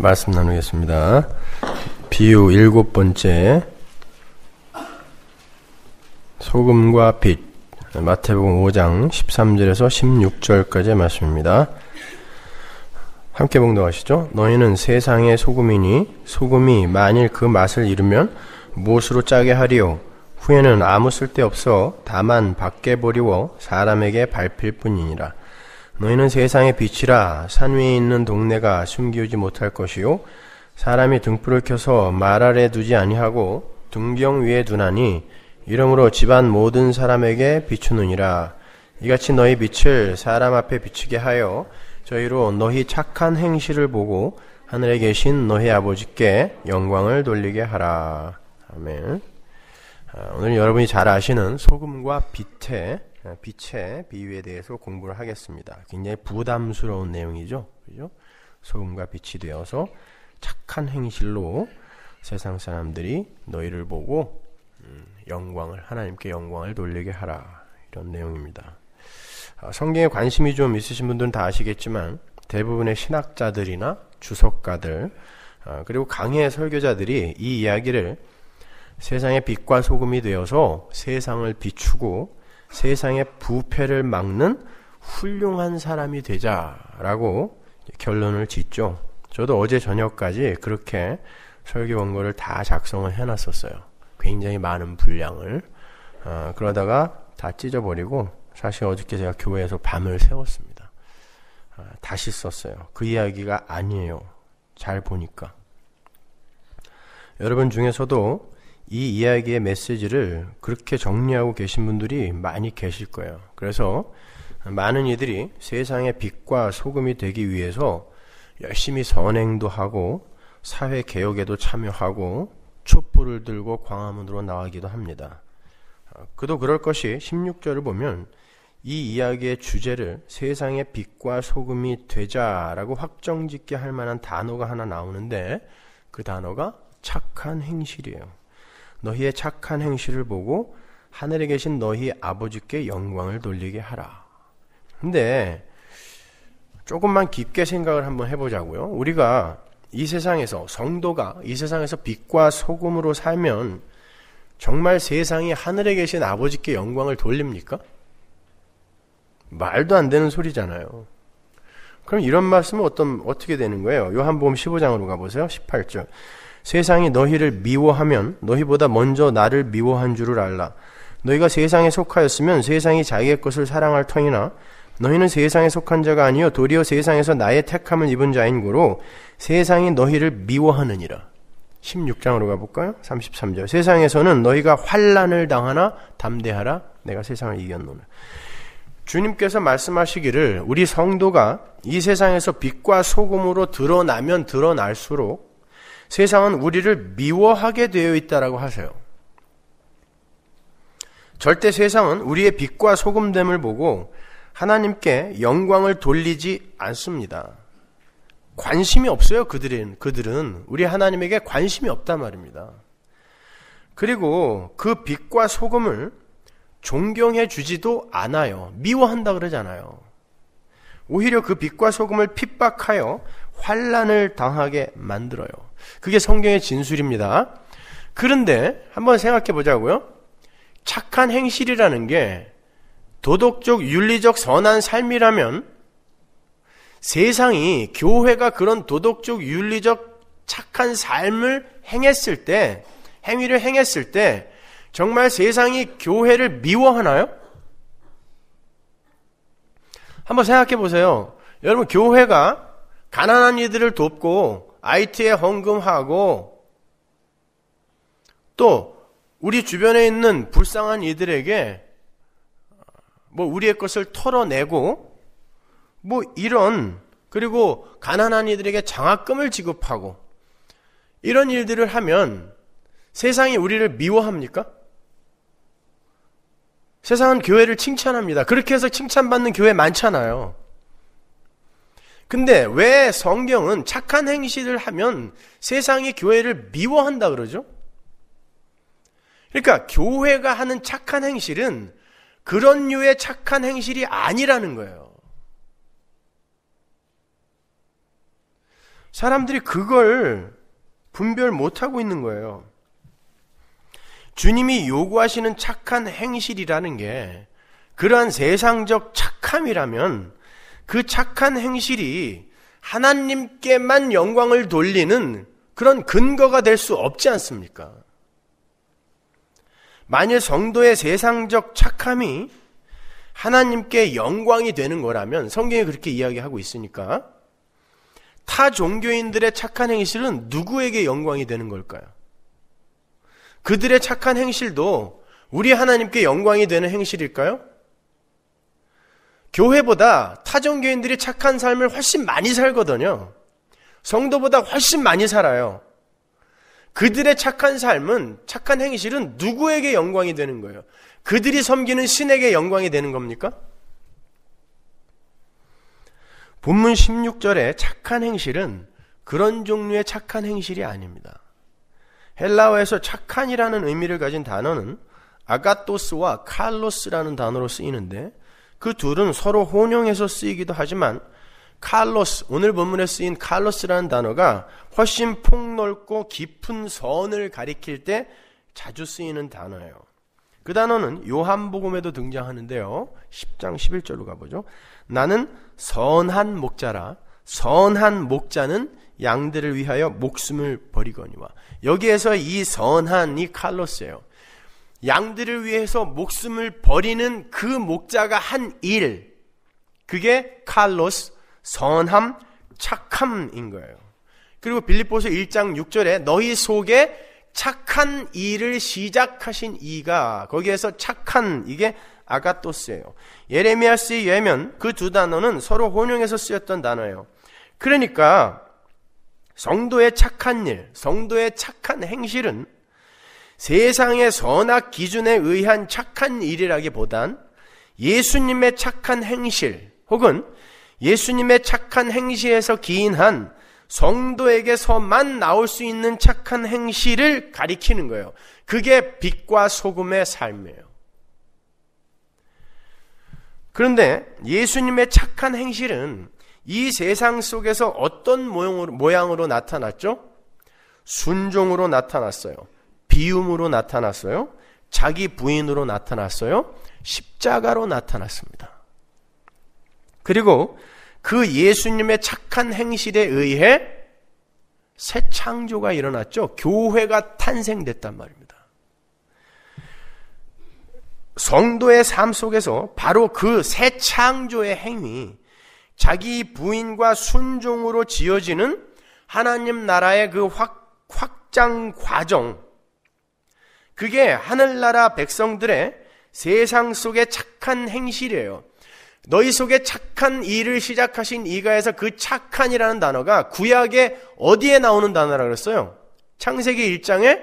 말씀 나누겠습니다. 비유 일곱 번째 소금과 빛 마태복음 5장 13절에서 16절까지의 말씀입니다. 함께 봉독하시죠. 너희는 세상의 소금이니 소금이 만일 그 맛을 잃으면 무엇으로 짜게 하리요? 후에는 아무 쓸데 없어 다만 밖에 버리워 사람에게 밟힐 뿐이니라. 너희는 세상의 빛이라 산 위에 있는 동네가 숨기우지 못할 것이요 사람이 등불을 켜서 말 아래 두지 아니하고 등경 위에 두나니 이러므로 집안 모든 사람에게 비추느니라 이같이 너희 빛을 사람 앞에 비추게 하여 저희로 너희 착한 행실을 보고 하늘에 계신 너희 아버지께 영광을 돌리게 하라 아멘. 아, 오늘 여러분이 잘 아시는 소금과 빛의 어, 빛의 비유에 대해서 공부를 하겠습니다. 굉장히 부담스러운 내용이죠. 그죠? 소금과 빛이 되어서 착한 행실로 세상 사람들이 너희를 보고 음, 영광을 하나님께 영광을 돌리게 하라 이런 내용입니다. 아, 성경에 관심이 좀 있으신 분들은 다 아시겠지만 대부분의 신학자들이나 주석가들 아, 그리고 강해 설교자들이 이 이야기를 세상의 빛과 소금이 되어서 세상을 비추고 세상의 부패를 막는 훌륭한 사람이 되자라고 결론을 짓죠. 저도 어제 저녁까지 그렇게 설교 원고를 다 작성을 해놨었어요. 굉장히 많은 분량을 어, 그러다가 다 찢어버리고 사실 어저께 제가 교회에서 밤을 새웠습니다. 어, 다시 썼어요. 그 이야기가 아니에요. 잘 보니까 여러분 중에서도 이 이야기의 메시지를 그렇게 정리하고 계신 분들이 많이 계실 거예요. 그래서 많은 이들이 세상의 빛과 소금이 되기 위해서 열심히 선행도 하고 사회 개혁에도 참여하고 촛불을 들고 광화문으로 나가기도 합니다. 그도 그럴 것이 16절을 보면 이 이야기의 주제를 세상의 빛과 소금이 되자라고 확정짓게 할 만한 단어가 하나 나오는데 그 단어가 착한 행실이에요. 너희의 착한 행실을 보고 하늘에 계신 너희 아버지께 영광을 돌리게 하라. 근데 조금만 깊게 생각을 한번 해보자고요. 우리가 이 세상에서 성도가 이 세상에서 빛과 소금으로 살면 정말 세상이 하늘에 계신 아버지께 영광을 돌립니까? 말도 안 되는 소리잖아요. 그럼 이런 말씀은 어떤 어떻게 되는 거예요? 요한복음 15장으로 가보세요. 18절. 세상이 너희를 미워하면 너희보다 먼저 나를 미워한 줄을 알라. 너희가 세상에 속하였으면 세상이 자기의 것을 사랑할 터이나 너희는 세상에 속한 자가 아니요 도리어 세상에서 나의 택함을 입은 자인고로 세상이 너희를 미워하느니라. 16장으로 가볼까요? 33절. 세상에서는 너희가 환란을 당하나 담대하라. 내가 세상을 이겼노라. 주님께서 말씀하시기를 우리 성도가 이 세상에서 빛과 소금으로 드러나면 드러날수록 세상은 우리를 미워하게 되어 있다라고 하세요. 절대 세상은 우리의 빛과 소금됨을 보고 하나님께 영광을 돌리지 않습니다. 관심이 없어요, 그들은. 그들은 우리 하나님에게 관심이 없단 말입니다. 그리고 그 빛과 소금을 존경해 주지도 않아요. 미워한다 그러잖아요. 오히려 그 빛과 소금을 핍박하여 환란을 당하게 만들어요. 그게 성경의 진술입니다. 그런데 한번 생각해 보자고요. 착한 행실이라는 게 도덕적, 윤리적, 선한 삶이라면 세상이 교회가 그런 도덕적, 윤리적, 착한 삶을 행했을 때, 행위를 행했을 때 정말 세상이 교회를 미워하나요? 한번 생각해 보세요. 여러분, 교회가 가난한 이들을 돕고 IT에 헌금하고 또 우리 주변에 있는 불쌍한 이들에게 뭐 우리의 것을 털어내고 뭐 이런 그리고 가난한 이들에게 장학금을 지급하고 이런 일들을 하면 세상이 우리를 미워합니까? 세상은 교회를 칭찬합니다. 그렇게 해서 칭찬받는 교회 많잖아요. 근데 왜 성경은 착한 행실을 하면 세상이 교회를 미워한다 그러죠? 그러니까 교회가 하는 착한 행실은 그런 류의 착한 행실이 아니라는 거예요. 사람들이 그걸 분별 못하고 있는 거예요. 주님이 요구하시는 착한 행실이라는 게 그러한 세상적 착함이라면 그 착한 행실이 하나님께만 영광을 돌리는 그런 근거가 될 수 없지 않습니까? 만일 성도의 세상적 착함이 하나님께 영광이 되는 거라면 성경이 그렇게 이야기하고 있으니까 타 종교인들의 착한 행실은 누구에게 영광이 되는 걸까요? 그들의 착한 행실도 우리 하나님께 영광이 되는 행실일까요? 교회보다 타종교인들이 착한 삶을 훨씬 많이 살거든요. 성도보다 훨씬 많이 살아요. 그들의 착한 삶은, 착한 행실은 누구에게 영광이 되는 거예요? 그들이 섬기는 신에게 영광이 되는 겁니까? 본문 1 6절에 착한 행실은 그런 종류의 착한 행실이 아닙니다. 헬라어에서 착한이라는 의미를 가진 단어는 아가토스와 칼로스라는 단어로 쓰이는데 그 둘은 서로 혼용해서 쓰이기도 하지만 칼로스, 오늘 본문에 쓰인 칼로스라는 단어가 훨씬 폭넓고 깊은 선을 가리킬 때 자주 쓰이는 단어예요. 그 단어는 요한복음에도 등장하는데요. 10장 11절로 가보죠. 나는 선한 목자라. 선한 목자는 양들을 위하여 목숨을 버리거니와. 여기에서 이 선한이 칼로스예요. 양들을 위해서 목숨을 버리는 그 목자가 한 일, 그게 칼로스, 선함, 착함인 거예요. 그리고 빌립보서 1장 6절에 너희 속에 착한 일을 시작하신 이가 거기에서 착한 이게 아가토스예요. 예레미야스의 예면 그 두 단어는 서로 혼용해서 쓰였던 단어예요. 그러니까 성도의 착한 일, 성도의 착한 행실은 세상의 선악 기준에 의한 착한 일이라기보단 예수님의 착한 행실 혹은 예수님의 착한 행실에서 기인한 성도에게서만 나올 수 있는 착한 행실을 가리키는 거예요. 그게 빛과 소금의 삶이에요. 그런데 예수님의 착한 행실은 이 세상 속에서 어떤 모양으로, 모양으로 나타났죠? 순종으로 나타났어요. 비움으로 나타났어요. 자기 부인으로 나타났어요. 십자가로 나타났습니다. 그리고 그 예수님의 착한 행실에 의해 새 창조가 일어났죠. 교회가 탄생됐단 말입니다. 성도의 삶 속에서 바로 그 새 창조의 행위, 자기 부인과 순종으로 지어지는 하나님 나라의 그 확, 확장 과정, 그게 하늘나라 백성들의 세상 속의 착한 행실이에요. 너희 속에 착한 일을 시작하신 이가에서 그 착한이라는 단어가 구약의 어디에 나오는 단어라 그랬어요? 창세기 1장에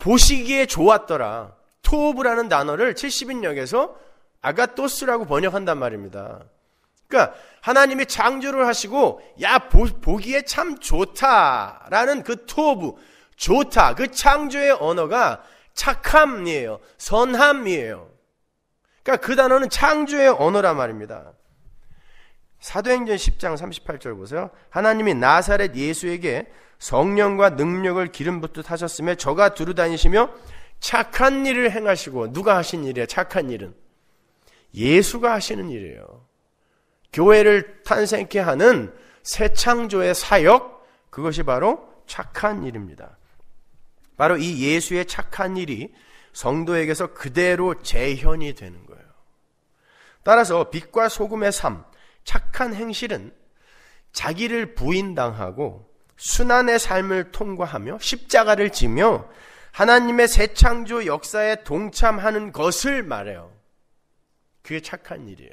보시기에 좋았더라. 토브라는 단어를 70인역에서 아가토스라고 번역한단 말입니다. 그러니까 하나님이 창조를 하시고 야 보, 기에참 좋다라는 그 토브 좋다. 그 창조의 언어가 착함이에요. 선함이에요. 그러니까 그 단어는 창조의 언어란 말입니다. 사도행전 10장 38절 보세요. 하나님이 나사렛 예수에게 성령과 능력을 기름 부터타셨으며 저가 두루 다니시며 착한 일을 행하시고 누가 하신 일이야 착한 일은 예수가 하시는 일이에요. 교회를 탄생케 하는 새 창조의 사역 그것이 바로 착한 일입니다. 바로 이 예수의 착한 일이 성도에게서 그대로 재현이 되는 거예요. 따라서 빛과 소금의 삶, 착한 행실은 자기를 부인당하고 순환의 삶을 통과하며 십자가를 지며 하나님의 새 창조 역사에 동참하는 것을 말해요. 그게 착한 일이에요.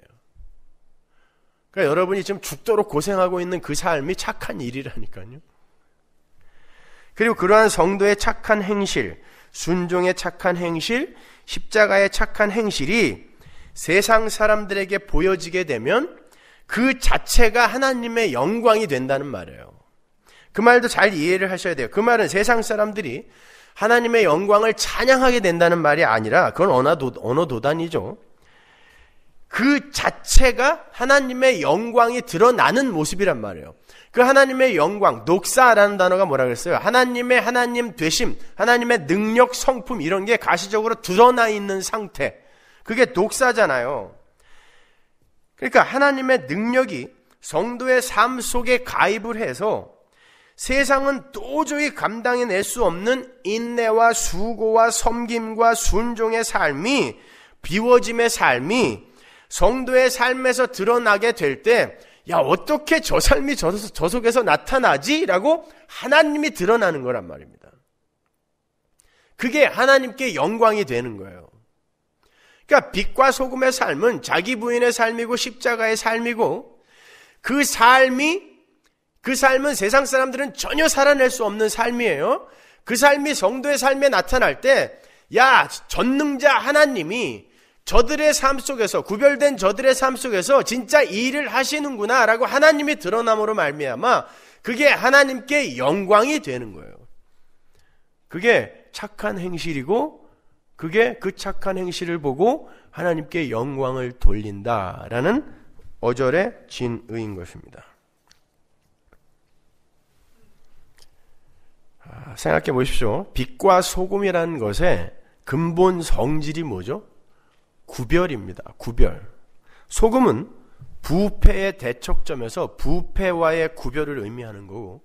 그러니까 여러분이 지금 죽도록 고생하고 있는 그 삶이 착한 일이라니까요. 그리고 그러한 성도의 착한 행실, 순종의 착한 행실, 십자가의 착한 행실이 세상 사람들에게 보여지게 되면 그 자체가 하나님의 영광이 된다는 말이에요. 그 말도 잘 이해를 하셔야 돼요. 그 말은 세상 사람들이 하나님의 영광을 찬양하게 된다는 말이 아니라 그건 언어도, 언어도단이죠. 그 자체가 하나님의 영광이 드러나는 모습이란 말이에요. 그 하나님의 영광, 녹사라는 단어가 뭐라 그랬어요? 하나님의 하나님 되심, 하나님의 능력, 성품 이런 게 가시적으로 드러나 있는 상태. 그게 녹사잖아요. 그러니까 하나님의 능력이 성도의 삶 속에 가입을 해서 세상은 도저히 감당해낼 수 없는 인내와 수고와 섬김과 순종의 삶이 비워짐의 삶이 성도의 삶에서 드러나게 될때 야, 어떻게 저 삶이 저, 저 속에서 나타나지? 라고 하나님이 드러나는 거란 말입니다. 그게 하나님께 영광이 되는 거예요. 그러니까 빛과 소금의 삶은 자기 부인의 삶이고 십자가의 삶이고 그 삶이 그 삶은 세상 사람들은 전혀 살아낼 수 없는 삶이에요. 그 삶이 성도의 삶에 나타날 때, 야, 전능자 하나님이 저들의 삶 속에서 구별된 저들의 삶 속에서 진짜 일을 하시는구나라고 하나님이 드러남으로 말미암아 그게 하나님께 영광이 되는 거예요. 그게 착한 행실이고 그게 그 착한 행실을 보고 하나님께 영광을 돌린다라는 어절의 진의인 것입니다. 아, 생각해 보십시오. 빛과 소금이라는 것의 근본 성질이 뭐죠? 구별입니다. 구별. 소금은 부패의 대척점에서 부패와의 구별을 의미하는 거고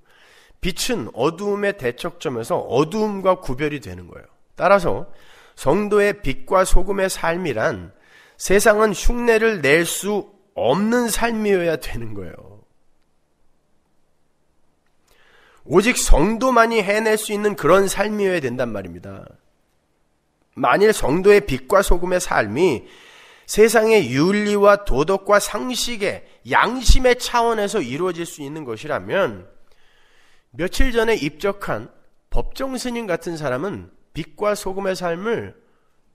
빛은 어두움의 대척점에서 어두움과 구별이 되는 거예요. 따라서 성도의 빛과 소금의 삶이란 세상은 흉내를 낼 수 없는 삶이어야 되는 거예요. 오직 성도만이 해낼 수 있는 그런 삶이어야 된단 말입니다. 만일 성도의 빛과 소금의 삶이 세상의 윤리와 도덕과 상식의 양심의 차원에서 이루어질 수 있는 것이라면 며칠 전에 입적한 법정 스님 같은 사람은 빛과 소금의 삶을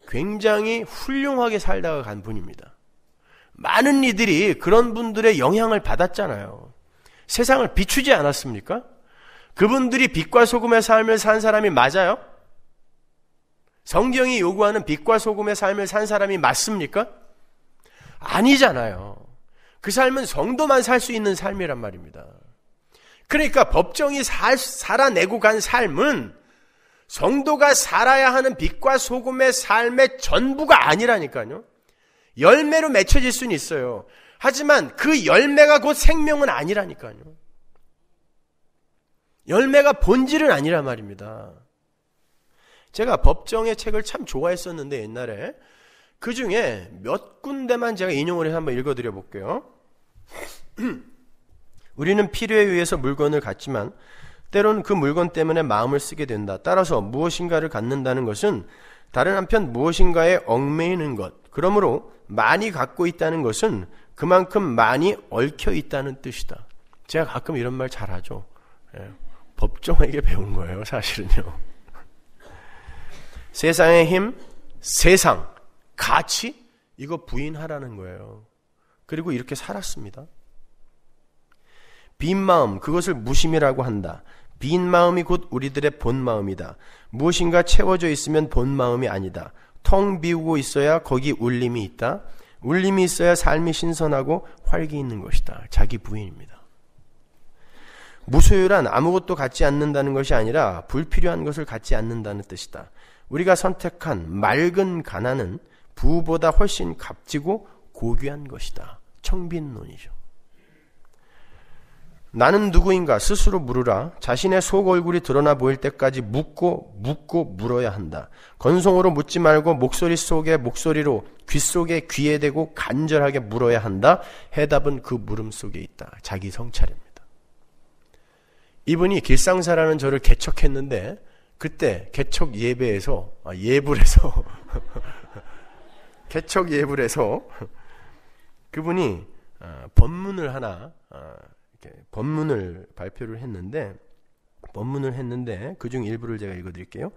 굉장히 훌륭하게 살다가 간 분입니다. 많은 이들이 그런 분들의 영향을 받았잖아요. 세상을 비추지 않았습니까? 그분들이 빛과 소금의 삶을 산 사람이 맞아요? 성경이 요구하는 빛과 소금의 삶을 산 사람이 맞습니까? 아니잖아요. 그 삶은 성도만 살 수 있는 삶이란 말입니다. 그러니까 법정이 살, 살아내고 간 삶은 성도가 살아야 하는 빛과 소금의 삶의 전부가 아니라니까요. 열매로 맺혀질 수는 있어요. 하지만 그 열매가 곧 생명은 아니라니까요. 열매가 본질은 아니란 말입니다. 제가 법정의 책을 참 좋아했었는데 옛날에 그 중에 몇 군데만 제가 인용을 해서 한번 읽어드려 볼게요. 우리는 필요에 의해서 물건을 갖지만 때로는그 물건 때문에 마음을 쓰게 된다. 따라서 무엇인가를 갖는다는 것은 다른 한편 무엇인가에 얽매이는 것. 그러므로 많이 갖고 있다는 것은 그만큼 많이 얽혀 있다는 뜻이다. 제가 가끔 이런 말 잘하죠. 예, 법정에게 배운 거예요, 사실은요. 세상의 힘, 세상, 가치, 이거 부인하라는 거예요. 그리고 이렇게 살았습니다. 빈 마음, 그것을 무심이라고 한다. 빈 마음이 곧 우리들의 본 마음이다. 무엇인가 채워져 있으면 본 마음이 아니다. 텅 비우고 있어야 거기 울림이 있다. 울림이 있어야 삶이 신선하고 활기 있는 것이다. 자기 부인입니다. 무소유란 아무것도 갖지 않는다는 것이 아니라 불필요한 것을 갖지 않는다는 뜻이다. 우리가 선택한 맑은 가난은 부보다 훨씬 값지고 고귀한 것이다. 청빈론이죠. 나는 누구인가 스스로 물으라. 자신의 속 얼굴이 드러나 보일 때까지 묻고 묻고 물어야 한다. 건성으로 묻지 말고 목소리 속에 목소리로 귀 속에 귀에 대고 간절하게 물어야 한다. 해답은 그 물음 속에 있다. 자기 성찰입니다. 이분이 길상사라는 저를 개척했는데 그때 개척 예배에서 아, 예불에서 개척 예불에서 그분이 어, 법문을 하나 어, 이렇게 법문을 발표를 했는데 법문을 했는데 그중 일부를 제가 읽어드릴게요.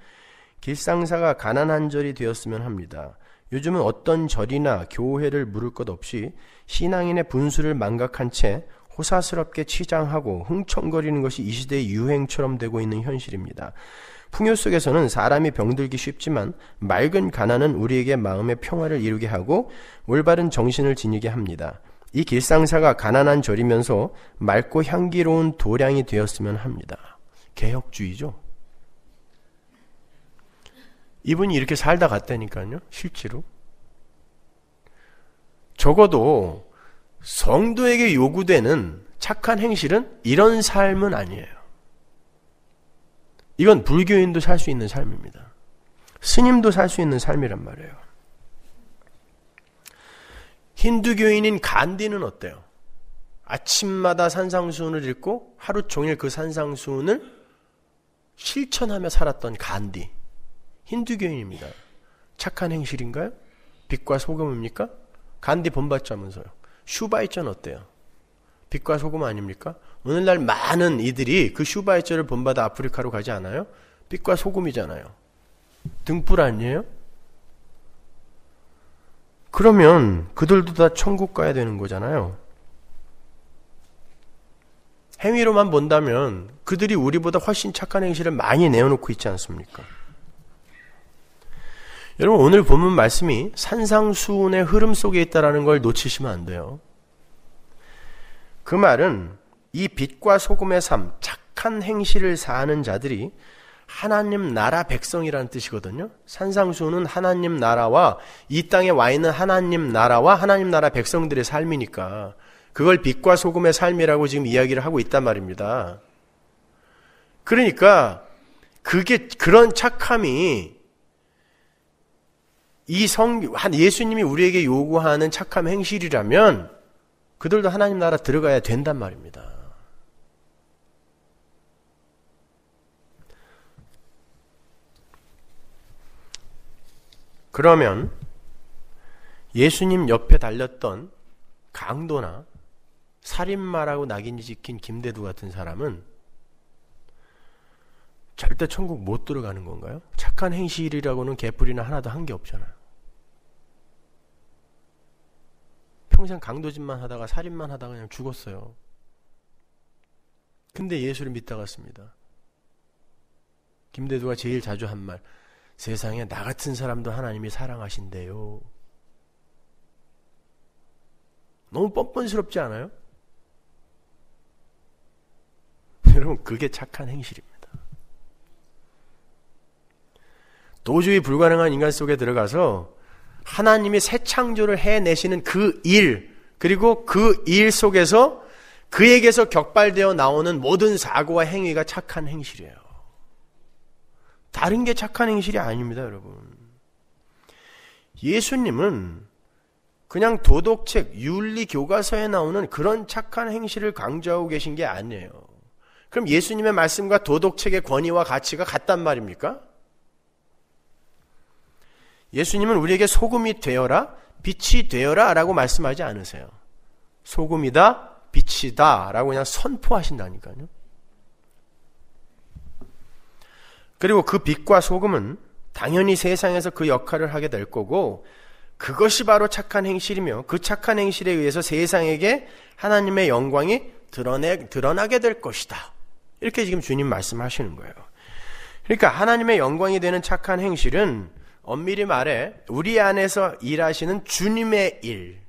길상사가 가난한 절이 되었으면 합니다. 요즘은 어떤 절이나 교회를 물을 것 없이 신앙인의 분수를 망각한 채 호사스럽게 치장하고 흥청거리는 것이 이 시대의 유행처럼 되고 있는 현실입니다. 풍요 속에서는 사람이 병들기 쉽지만 맑은 가난은 우리에게 마음의 평화를 이루게 하고 올바른 정신을 지니게 합니다. 이 길상사가 가난한 절이면서 맑고 향기로운 도량이 되었으면 합니다. 개혁주의죠. 이분이 이렇게 살다 갔다니까요. 실제로. 적어도 성도에게 요구되는 착한 행실은 이런 삶은 아니에요. 이건 불교인도 살 수 있는 삶입니다. 스님도 살 수 있는 삶이란 말이에요. 힌두교인인 간디는 어때요? 아침마다 산상수훈을 읽고 하루 종일 그 산상수훈을 실천하며 살았던 간디. 힌두교인입니다. 착한 행실인가요? 빛과 소금입니까? 간디 본받자면서요. 슈바이전 어때요? 빛과 소금 아닙니까? 오늘날 많은 이들이 그 슈바이처를 본받아 아프리카로 가지 않아요? 빛과 소금이잖아요. 등불 아니에요? 그러면 그들도 다 천국 가야 되는 거잖아요. 행위로만 본다면 그들이 우리보다 훨씬 착한 행실을 많이 내어놓고 있지 않습니까? 여러분 오늘 본문 말씀이 산상수훈의 흐름 속에 있다라는 걸 놓치시면 안 돼요. 그 말은 이 빛과 소금의 삶, 착한 행실을 사는 자들이 하나님 나라 백성이라는 뜻이거든요. 산상수는 하나님 나라와 이 땅에 와 있는 하나님 나라와 하나님 나라 백성들의 삶이니까 그걸 빛과 소금의 삶이라고 지금 이야기를 하고 있단 말입니다. 그러니까 그게 그런 착함이 이 성, 한 예수님이 우리에게 요구하는 착함 행실이라면 그들도 하나님 나라 들어가야 된단 말입니다. 그러면 예수님 옆에 달렸던 강도나 살인마라고 낙인이 찍힌 김대두 같은 사람은 절대 천국 못 들어가는 건가요? 착한 행실이라고는 개뿔이나 하나도 한 게 없잖아요. 평생 강도짓만 하다가 살인만 하다가 그냥 죽었어요. 근데 예수를 믿다 갔습니다. 김대두가 제일 자주 한 말, 세상에 나 같은 사람도 하나님이 사랑하신대요. 너무 뻔뻔스럽지 않아요? 여러분, 그게 착한 행실입니다. 도저히 불가능한 인간 속에 들어가서 하나님이 새 창조를 해내시는 그 일, 그리고 그 일 속에서 그에게서 격발되어 나오는 모든 사고와 행위가 착한 행실이에요. 다른 게 착한 행실이 아닙니다, 여러분. 예수님은 그냥 도덕책, 윤리 교과서에 나오는 그런 착한 행실을 강조하고 계신 게 아니에요. 그럼 예수님의 말씀과 도덕책의 권위와 가치가 같단 말입니까? 예수님은 우리에게 소금이 되어라, 빛이 되어라 라고 말씀하지 않으세요. 소금이다, 빛이다 라고 그냥 선포하신다니까요. 그리고 그 빛과 소금은 당연히 세상에서 그 역할을 하게 될 거고 그것이 바로 착한 행실이며 그 착한 행실에 의해서 세상에게 하나님의 영광이 드러내, 드러나게 될 것이다. 이렇게 지금 주님 말씀하시는 거예요. 그러니까 하나님의 영광이 되는 착한 행실은 엄밀히 말해 우리 안에서 일하시는 주님의 일.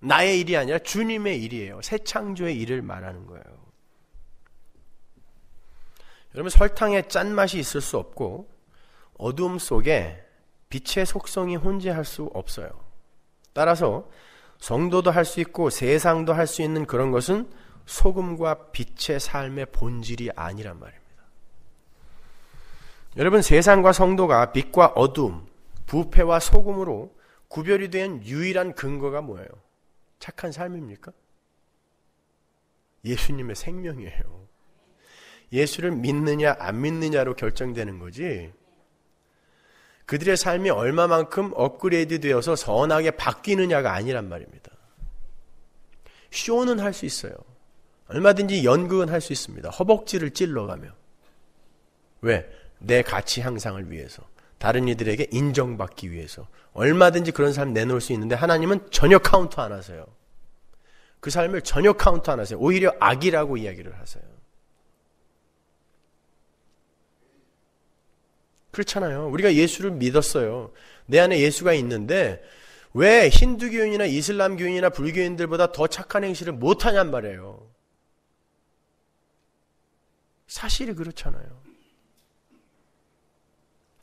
나의 일이 아니라 주님의 일이에요. 새 창조의 일을 말하는 거예요. 여러분 설탕에 짠맛이 있을 수 없고 어둠 속에 빛의 속성이 혼재할 수 없어요. 따라서 성도도 할 수 있고 세상도 할 수 있는 그런 것은 소금과 빛의 삶의 본질이 아니란 말입니다. 여러분 세상과 성도가 빛과 어둠, 부패와 소금으로 구별이 된 유일한 근거가 뭐예요? 착한 삶입니까? 예수님의 생명이에요. 예수를 믿느냐 안 믿느냐로 결정되는 거지. 그들의 삶이 얼마만큼 업그레이드 되어서 선하게 바뀌느냐가 아니란 말입니다. 쇼는 할 수 있어요. 얼마든지 연극은 할 수 있습니다. 허벅지를 찔러가며. 왜? 내 가치 향상을 위해서. 다른 이들에게 인정받기 위해서. 얼마든지 그런 삶 내놓을 수 있는데 하나님은 전혀 카운트 안 하세요. 그 삶을 전혀 카운트 안 하세요. 오히려 악이라고 이야기를 하세요. 그렇잖아요. 우리가 예수를 믿었어요. 내 안에 예수가 있는데 왜 힌두교인이나 이슬람교인이나 불교인들보다 더 착한 행실을 못하냔 말이에요. 사실이 그렇잖아요.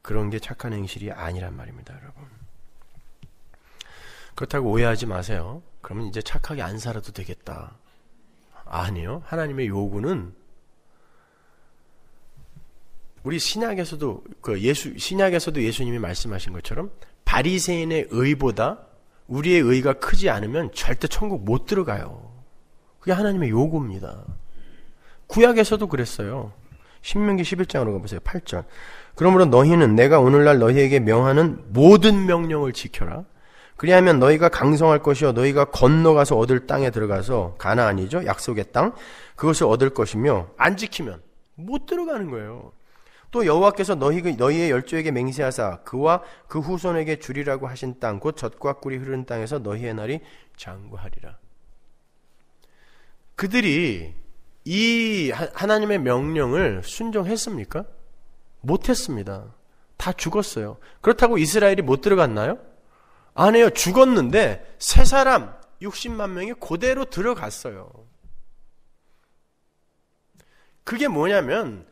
그런 게 착한 행실이 아니란 말입니다, 여러분. 그렇다고 오해하지 마세요. 그러면 이제 착하게 안 살아도 되겠다. 아니요. 하나님의 요구는 우리 신약에서도 그 예수 신약에서도 예수님이 말씀하신 것처럼 바리새인의 의보다 우리의 의가 크지 않으면 절대 천국 못 들어가요. 그게 하나님의 요구입니다. 구약에서도 그랬어요. 신명기 11장으로 가보세요. 8절. 그러므로 너희는 내가 오늘날 너희에게 명하는 모든 명령을 지켜라. 그리하면 너희가 강성할 것이요 너희가 건너가서 얻을 땅에 들어가서 가나안이죠. 약속의 땅. 그것을 얻을 것이며 안 지키면 못 들어가는 거예요. 또 여호와께서 너희, 너희의 열조에게 맹세하사 그와 그 후손에게 주리라고 하신 땅 곧 젖과 꿀이 흐르는 땅에서 너희의 날이 장구하리라. 그들이 이 하나님의 명령을 순종했습니까? 못했습니다. 다 죽었어요. 그렇다고 이스라엘이 못 들어갔나요? 아니에요. 죽었는데 세 사람 60만 명이 그대로 들어갔어요. 그게 뭐냐면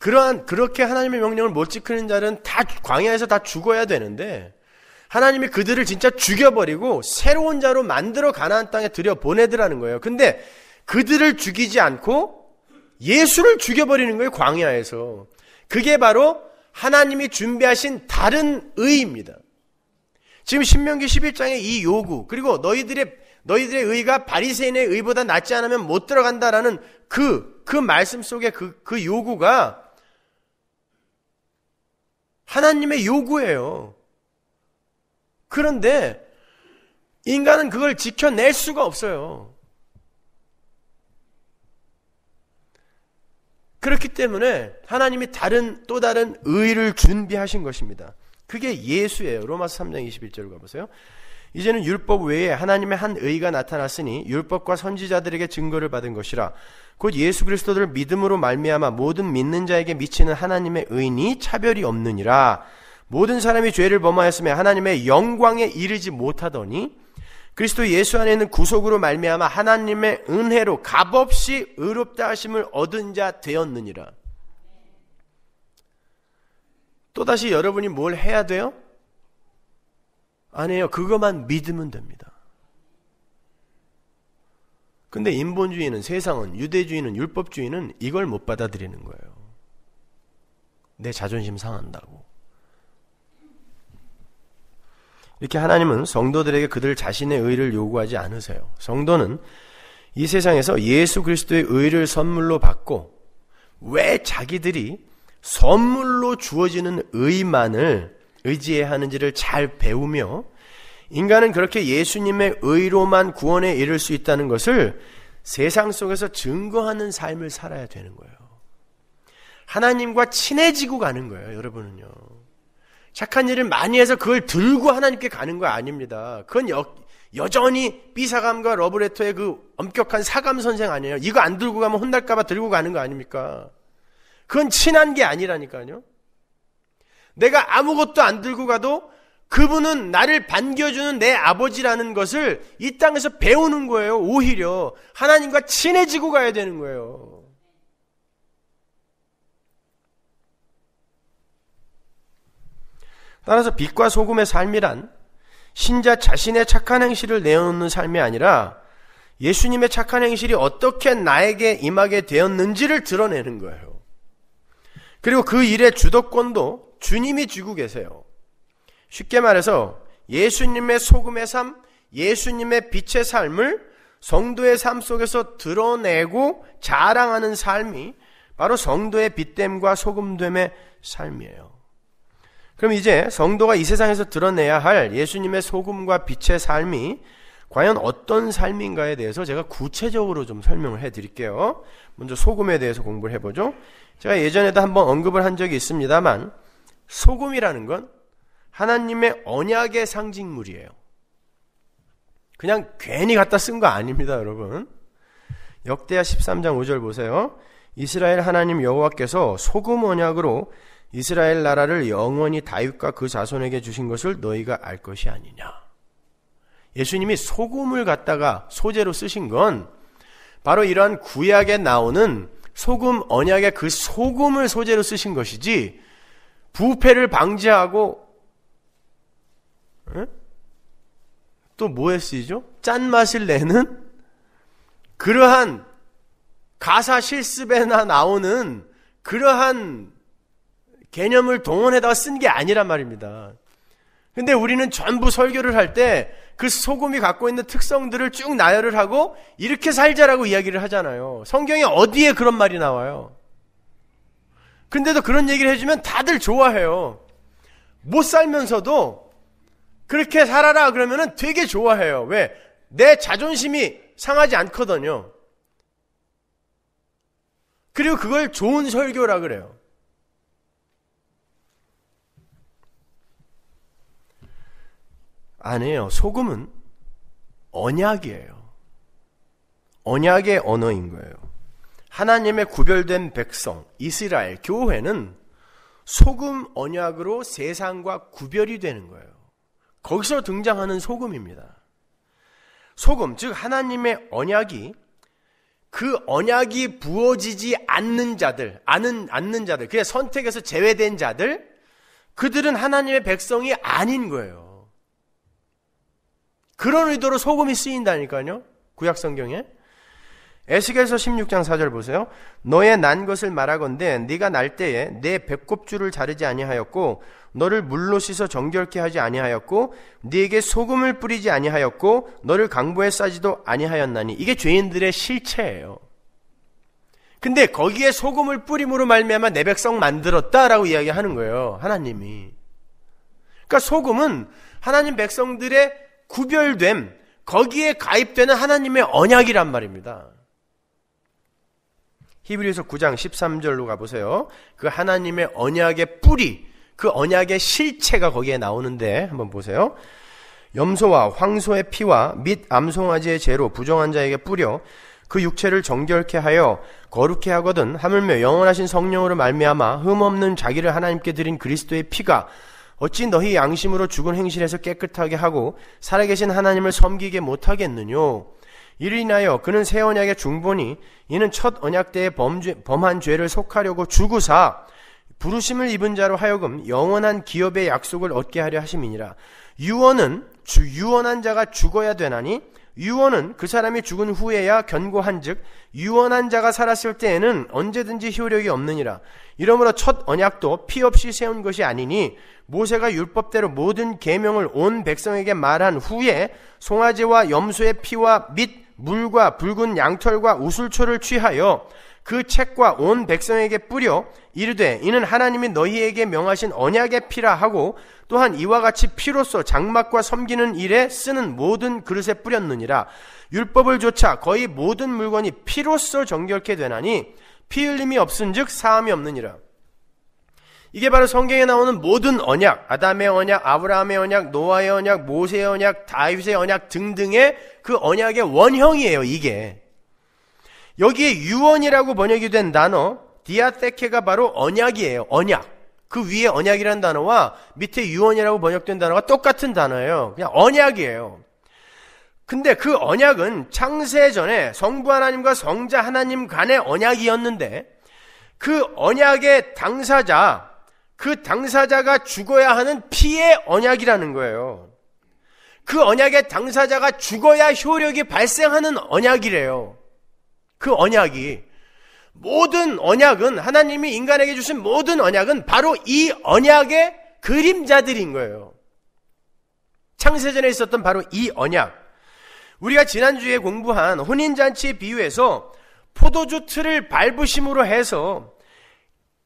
그러한 그렇게 하나님의 명령을 못 지키는 자는 다 광야에서 다 죽어야 되는데 하나님이 그들을 진짜 죽여버리고 새로운 자로 만들어 가나안 땅에 들여 보내드라는 거예요. 근데 그들을 죽이지 않고 예수를 죽여버리는 거예요. 광야에서 그게 바로 하나님이 준비하신 다른 의입니다. 지금 신명기 11장의 이 요구 그리고 너희들의 너희들의 의가 바리새인의 의보다 낫지 않으면 못 들어간다라는 그그 그 말씀 속에 그그 그 요구가 하나님의 요구예요. 그런데 인간은 그걸 지켜낼 수가 없어요. 그렇기 때문에 하나님이 다른 또 다른 의를 준비하신 것입니다. 그게 예수예요. 로마서 3장 21절을 가보세요. 이제는 율법 외에 하나님의 한 의가 나타났으니 율법과 선지자들에게 증거를 받은 것이라 곧 예수 그리스도를 믿음으로 말미암아 모든 믿는 자에게 미치는 하나님의 의인이 차별이 없느니라 모든 사람이 죄를 범하였으며 하나님의 영광에 이르지 못하더니 그리스도 예수 안에 있는 구속으로 말미암아 하나님의 은혜로 값없이 의롭다 하심을 얻은 자 되었느니라 또다시 여러분이 뭘 해야 돼요? 아니에요. 그것만 믿으면 됩니다. 근데 인본주의는 세상은 유대주의는 율법주의는 이걸 못 받아들이는 거예요. 내 자존심 상한다고. 이렇게 하나님은 성도들에게 그들 자신의 의를 요구하지 않으세요. 성도는 이 세상에서 예수 그리스도의 의를 선물로 받고 왜 자기들이 선물로 주어지는 의만을 의지해야 하는지를 잘 배우며 인간은 그렇게 예수님의 의로만 구원에 이를 수 있다는 것을 세상 속에서 증거하는 삶을 살아야 되는 거예요. 하나님과 친해지고 가는 거예요, 여러분은요. 착한 일을 많이 해서 그걸 들고 하나님께 가는 거 아닙니다. 그건 여, 여전히 삐사감과 러브레터의 그 엄격한 사감 선생 아니에요. 이거 안 들고 가면 혼날까봐 들고 가는 거 아닙니까? 그건 친한 게 아니라니까요. 내가 아무것도 안 들고 가도 그분은 나를 반겨주는 내 아버지라는 것을 이 땅에서 배우는 거예요. 오히려 하나님과 친해지고 가야 되는 거예요. 따라서 빛과 소금의 삶이란 신자 자신의 착한 행실을 내어놓는 삶이 아니라 예수님의 착한 행실이 어떻게 나에게 임하게 되었는지를 드러내는 거예요. 그리고 그 일의 주도권도 주님이 쥐고 계세요. 쉽게 말해서 예수님의 소금의 삶, 예수님의 빛의 삶을 성도의 삶 속에서 드러내고 자랑하는 삶이 바로 성도의 빛됨과 소금됨의 삶이에요. 그럼 이제 성도가 이 세상에서 드러내야 할 예수님의 소금과 빛의 삶이 과연 어떤 삶인가에 대해서 제가 구체적으로 좀 설명을 해 드릴게요. 먼저 소금에 대해서 공부를 해보죠. 제가 예전에도 한번 언급을 한 적이 있습니다만, 소금이라는 건 하나님의 언약의 상징물이에요. 그냥 괜히 갖다 쓴 거 아닙니다, 여러분. 역대하 13장 5절 보세요. 이스라엘 하나님 여호와께서 소금 언약으로 이스라엘 나라를 영원히 다윗과 그 자손에게 주신 것을 너희가 알 것이 아니냐. 예수님이 소금을 갖다가 소재로 쓰신 건 바로 이러한 구약에 나오는 소금 언약의 그 소금을 소재로 쓰신 것이지 부패를 방지하고 또 뭐에 쓰이죠? 짠맛을 내는 그러한 가사 실습에나 나오는 그러한 개념을 동원해다가쓴 게 아니란 말입니다. 근데 우리는 전부 설교를 할 때 그 소금이 갖고 있는 특성들을 쭉 나열을 하고 이렇게 살자라고 이야기를 하잖아요. 성경에 어디에 그런 말이 나와요? 근데도 그런 얘기를 해주면 다들 좋아해요. 못 살면서도 그렇게 살아라 그러면 되게 좋아해요. 왜? 내 자존심이 상하지 않거든요. 그리고 그걸 좋은 설교라 그래요. 아니에요. 소금은 언약이에요. 언약의 언어인 거예요. 하나님의 구별된 백성 이스라엘 교회는 소금 언약으로 세상과 구별이 되는 거예요. 거기서 등장하는 소금입니다. 소금 즉 하나님의 언약이 그 언약이 부어지지 않는 자들, 아는 않는 자들, 그냥 선택에서 제외된 자들, 그들은 하나님의 백성이 아닌 거예요. 그런 의도로 소금이 쓰인다니까요. 구약 성경에. 에스겔서 16장 4절 보세요. 너의 난 것을 말하건대 네가 날 때에 내 배꼽줄을 자르지 아니하였고 너를 물로 씻어 정결케 하지 아니하였고 네게 소금을 뿌리지 아니하였고 너를 강보에 싸지도 아니하였나니 이게 죄인들의 실체예요. 근데 거기에 소금을 뿌림으로 말미암아 내 백성 만들었다라고 이야기하는 거예요. 하나님이. 그러니까 소금은 하나님 백성들의 구별됨 거기에 가입되는 하나님의 언약이란 말입니다. 히브리서 9장 13절로 가보세요. 그 하나님의 언약의 뿌리, 그 언약의 실체가 거기에 나오는데 한번 보세요. 염소와 황소의 피와 및 암송아지의 죄로 부정한 자에게 뿌려 그 육체를 정결케 하여 거룩케 하거든 하물며 영원하신 성령으로 말미암아 흠없는 자기를 하나님께 드린 그리스도의 피가 어찌 너희 양심으로 죽은 행실에서 깨끗하게 하고 살아계신 하나님을 섬기게 못하겠느뇨 이로 인하여 그는 새 언약의 중보니 이는 첫 언약 때의 범한 죄를 속하려고 주구사 부르심을 입은 자로 하여금 영원한 기업의 약속을 얻게 하려 하심이니라. 유언은 주 유언한 자가 죽어야 되나니 유언은 그 사람이 죽은 후에야 견고한즉 유언한 자가 살았을 때에는 언제든지 효력이 없느니라. 이러므로 첫 언약도 피 없이 세운 것이 아니니 모세가 율법대로 모든 계명을 온 백성에게 말한 후에 송아지와 염소의 피와 및 물과 붉은 양털과 우슬초를 취하여 그 책과 온 백성에게 뿌려 이르되 이는 하나님이 너희에게 명하신 언약의 피라 하고 또한 이와 같이 피로써 장막과 섬기는 일에 쓰는 모든 그릇에 뿌렸느니라 율법을 조차 거의 모든 물건이 피로써 정결케 되나니 피 흘림이 없은즉 사함이 없느니라 이게 바로 성경에 나오는 모든 언약, 아담의 언약, 아브라함의 언약, 노아의 언약, 모세의 언약, 다윗의 언약 등등의 그 언약의 원형이에요, 이게. 여기에 유언이라고 번역이 된 단어, 디아테케가 바로 언약이에요, 언약. 그 위에 언약이라는 단어와 밑에 유언이라고 번역된 단어가 똑같은 단어예요. 그냥 언약이에요. 근데 그 언약은 창세 전에 성부 하나님과 성자 하나님 간의 언약이었는데 그 언약의 당사자 그 당사자가 죽어야 하는 피의 언약이라는 거예요. 그 언약의 당사자가 죽어야 효력이 발생하는 언약이래요. 그 언약이. 모든 언약은, 하나님이 인간에게 주신 모든 언약은 바로 이 언약의 그림자들인 거예요. 창세전에 있었던 바로 이 언약. 우리가 지난주에 공부한 혼인잔치 비유에서 포도주 틀을 밟으심으로 해서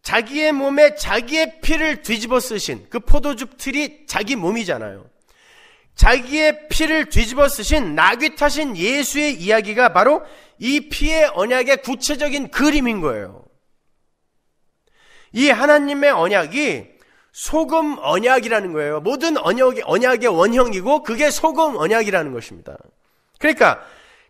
자기의 몸에 자기의 피를 뒤집어 쓰신 그 포도즙 틀이 자기 몸이잖아요. 자기의 피를 뒤집어 쓰신 낙귀 타신 예수의 이야기가 바로 이 피의 언약의 구체적인 그림인 거예요. 이 하나님의 언약이 소금 언약이라는 거예요. 모든 언약이 언약의 원형이고 그게 소금 언약이라는 것입니다. 그러니까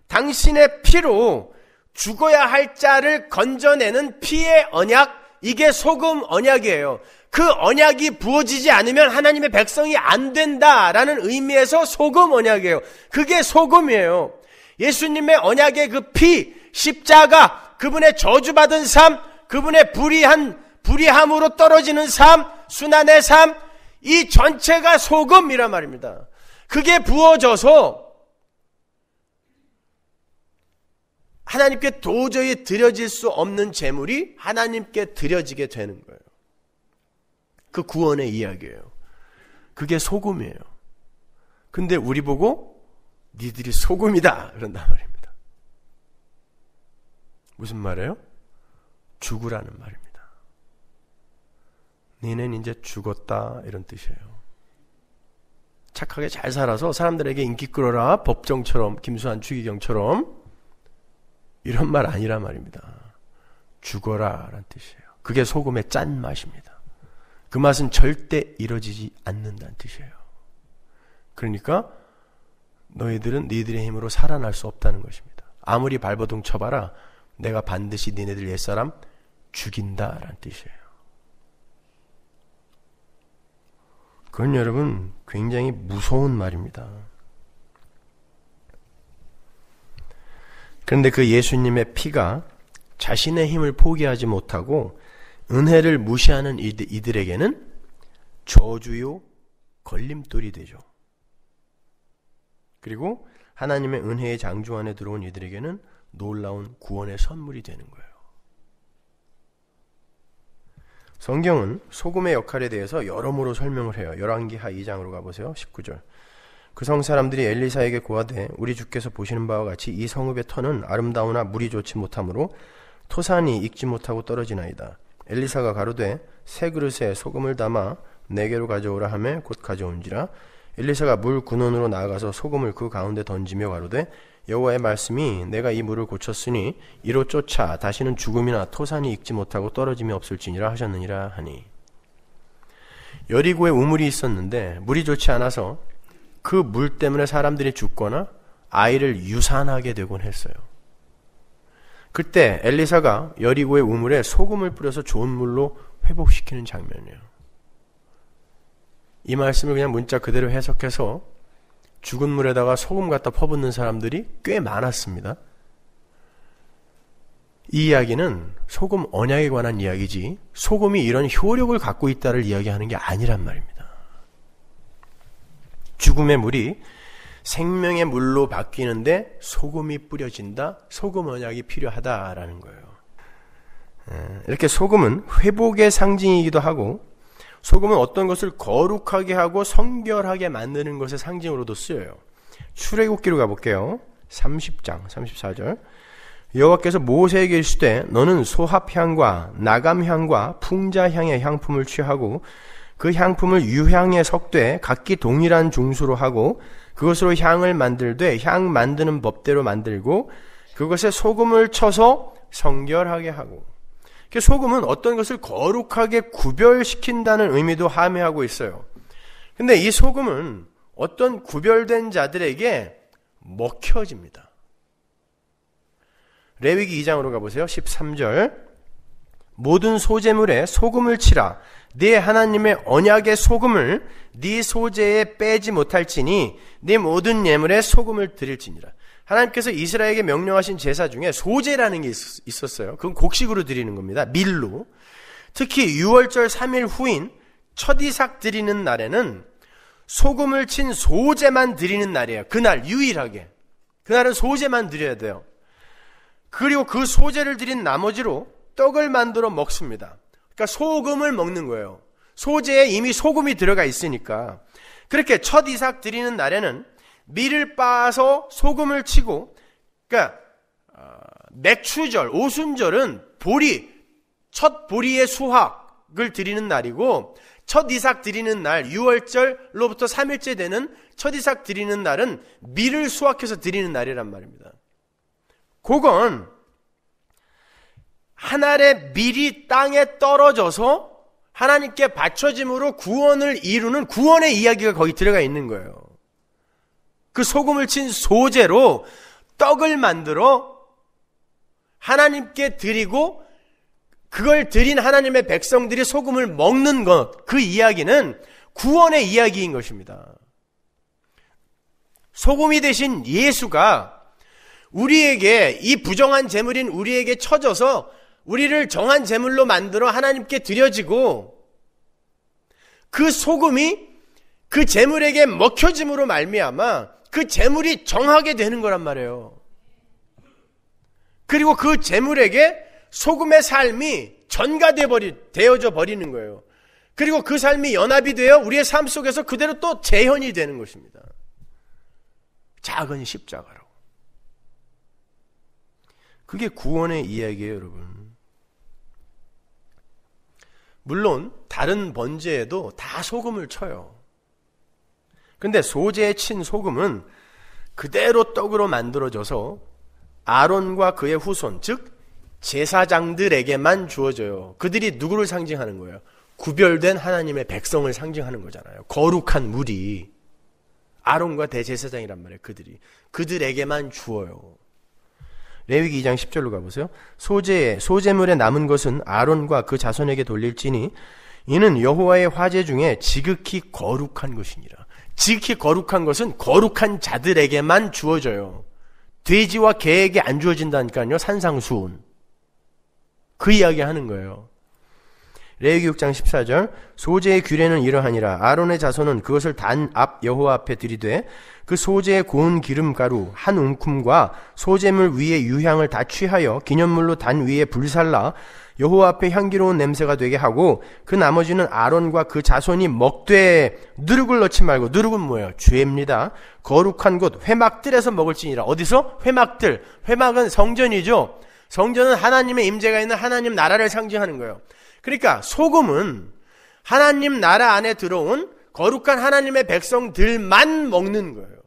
당신의 피로 죽어야 할 자를 건져내는 피의 언약 이게 소금 언약이에요. 그 언약이 부어지지 않으면 하나님의 백성이 안 된다라는 의미에서 소금 언약이에요. 그게 소금이에요. 예수님의 언약의 그 피, 십자가, 그분의 저주받은 삶, 그분의 불의한, 불의함으로 떨어지는 삶, 순환의 삶, 이 전체가 소금이란 말입니다. 그게 부어져서 하나님께 도저히 드려질 수 없는 재물이 하나님께 드려지게 되는 거예요. 그 구원의 이야기예요. 그게 소금이에요. 근데 우리 보고 니들이 소금이다 그런단 말입니다. 무슨 말이에요? 죽으라는 말입니다. 니는 이제 죽었다 이런 뜻이에요. 착하게 잘 살아서 사람들에게 인기 끌어라 법정처럼 김수환 추기경처럼 이런 말 아니란 말입니다. 죽어라 라는 뜻이에요. 그게 소금의 짠 맛입니다. 그 맛은 절대 이뤄지지 않는다는 뜻이에요. 그러니까 너희들은 너희들의 힘으로 살아날 수 없다는 것입니다. 아무리 발버둥 쳐봐라 내가 반드시 니네들 옛사람 죽인다 라는 뜻이에요. 그건 여러분 굉장히 무서운 말입니다. 그런데 그 예수님의 피가 자신의 힘을 포기하지 못하고 은혜를 무시하는 이들에게는 저주요 걸림돌이 되죠. 그리고 하나님의 은혜의 장주 안에 들어온 이들에게는 놀라운 구원의 선물이 되는 거예요. 성경은 소금의 역할에 대해서 여러모로 설명을 해요. 열왕기하 2장으로 가보세요. 19절. 그성 사람들이 엘리사에게 고하되 우리 주께서 보시는 바와 같이 이 성읍의 터는 아름다우나 물이 좋지 못하므로 토산이 익지 못하고 떨어지나이다. 엘리사가 가로되 새 그릇에 소금을 담아 내게로 가져오라 하며곧 가져온지라 엘리사가 물 군원으로 나아가서 소금을 그 가운데 던지며 가로되 여호와의 말씀이 내가 이 물을 고쳤으니 이로 쫓아 다시는 죽음이나 토산이 익지 못하고 떨어짐이 없을지니라 하셨느니라 하니 여리고에 우물이 있었는데 물이 좋지 않아서 그물 때문에 사람들이 죽거나 아이를 유산하게 되곤 했어요. 그때 엘리사가 여리고의 우물에 소금을 뿌려서 좋은 물로 회복시키는 장면이에요. 이 말씀을 그냥 문자 그대로 해석해서 죽은 물에다가 소금 갖다 퍼붓는 사람들이 꽤 많았습니다. 이 이야기는 소금 언약에 관한 이야기지 소금이 이런 효력을 갖고 있다를 이야기하는 게 아니란 말입니다. 죽음의 물이 생명의 물로 바뀌는데 소금이 뿌려진다. 소금 언약이 필요하다라는 거예요. 예, 이렇게 소금은 회복의 상징이기도 하고 소금은 어떤 것을 거룩하게 하고 성결하게 만드는 것의 상징으로도 쓰여요. 출애굽기로 가볼게요. 30장 34절 여호와께서 모세에게 이르되 너는 소합향과 나감향과 풍자향의 향품을 취하고 그 향품을 유향에 석되 각기 동일한 중수로 하고 그것으로 향을 만들되 향 만드는 법대로 만들고 그것에 소금을 쳐서 성결하게 하고 그 소금은 어떤 것을 거룩하게 구별시킨다는 의미도 함해하고 있어요. 근데 이 소금은 어떤 구별된 자들에게 먹혀집니다. 레위기 2장으로 가보세요. 13절. 모든 소재물에 소금을 치라. 네 하나님의 언약의 소금을 네 소재에 빼지 못할지니 네 모든 예물에 소금을 드릴지니라. 하나님께서 이스라엘에게 명령하신 제사 중에 소재라는 게 있었어요. 그건 곡식으로 드리는 겁니다. 밀로. 특히 6월절 3일 후인 첫 이삭 드리는 날에는 소금을 친 소재만 드리는 날이에요. 그날 유일하게. 그날은 소재만 드려야 돼요. 그리고 그 소재를 드린 나머지로 떡을 만들어 먹습니다. 그러니까 소금을 먹는 거예요. 소재에 이미 소금이 들어가 있으니까. 그렇게 첫 이삭 드리는 날에는 밀을 빻아서 소금을 치고, 그러니까 어, 맥추절, 오순절은 보리, 첫 보리의 수확을 드리는 날이고, 첫 이삭 드리는 날, 6월절로부터 3일째 되는 첫 이삭 드리는 날은 밀을 수확해서 드리는 날이란 말입니다. 그건 한 알의 밀이 땅에 떨어져서 하나님께 바쳐짐으로 구원을 이루는 구원의 이야기가 거기 들어가 있는 거예요. 그 소금을 친 소재로 떡을 만들어 하나님께 드리고 그걸 드린 하나님의 백성들이 소금을 먹는 것, 그 이야기는 구원의 이야기인 것입니다. 소금이 되신 예수가 우리에게 이 부정한 재물인 우리에게 쳐져서 우리를 정한 제물로 만들어 하나님께 드려지고 그 소금이 그 제물에게 먹혀짐으로 말미암아 그 제물이 정하게 되는 거란 말이에요. 그리고 그 제물에게 소금의 삶이 전가되어 버리, 되어져 버리는 거예요. 그리고 그 삶이 연합이 되어 우리의 삶 속에서 그대로 또 재현이 되는 것입니다. 작은 십자가로. 그게 구원의 이야기예요, 여러분. 물론 다른 번제에도 다 소금을 쳐요. 근데 소재에 친 소금은 그대로 떡으로 만들어져서 아론과 그의 후손, 즉 제사장들에게만 주어져요. 그들이 누구를 상징하는 거예요? 구별된 하나님의 백성을 상징하는 거잖아요. 거룩한 물이 아론과 대제사장이란 말이에요. 그들이 그들에게만 주어요. 레위기 2장 10절로 가보세요. 소재 소재물에 남은 것은 아론과 그 자손에게 돌릴지니 이는 여호와의 화재 중에 지극히 거룩한 것이니라. 지극히 거룩한 것은 거룩한 자들에게만 주어져요. 돼지와 개에게 안 주어진다니까요. 산상수훈. 그 이야기 하는 거예요. 레위기 6장 14절 소재의 규례는 이러하니라 아론의 자손은 그것을 단 앞 여호와 앞에 들이되 그 소재의 고운 기름가루 한 웅큼과 소재물 위에 유향을 다 취하여 기념물로 단 위에 불살라 여호와 앞에 향기로운 냄새가 되게 하고 그 나머지는 아론과 그 자손이 먹되 누룩을 넣지 말고 누룩은 뭐예요? 죄입니다. 거룩한 곳 회막들에서 먹을지니라. 어디서? 회막들. 회막은 성전이죠. 성전은 하나님의 임재가 있는 하나님 나라를 상징하는 거예요. 그러니까 소금은 하나님 나라 안에 들어온 거룩한 하나님의 백성들만 먹는 거예요.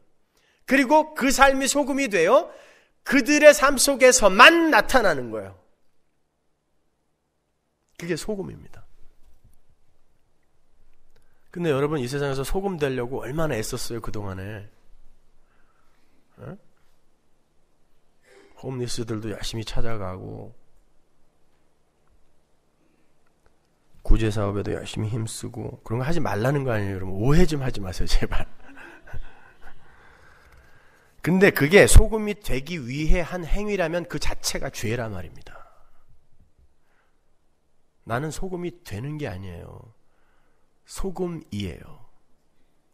그리고 그 삶이 소금이 되어 그들의 삶 속에서만 나타나는 거예요. 그게 소금입니다. 근데 여러분 이 세상에서 소금 되려고 얼마나 애썼어요 그동안에 어? 홈리스들도 열심히 찾아가고 구제 사업에도 열심히 힘쓰고 그런 거 하지 말라는 거 아니에요, 여러분. 오해 좀 하지 마세요, 제발. 근데 그게 소금이 되기 위해 한 행위라면 그 자체가 죄란 말입니다. 나는 소금이 되는 게 아니에요. 소금이에요.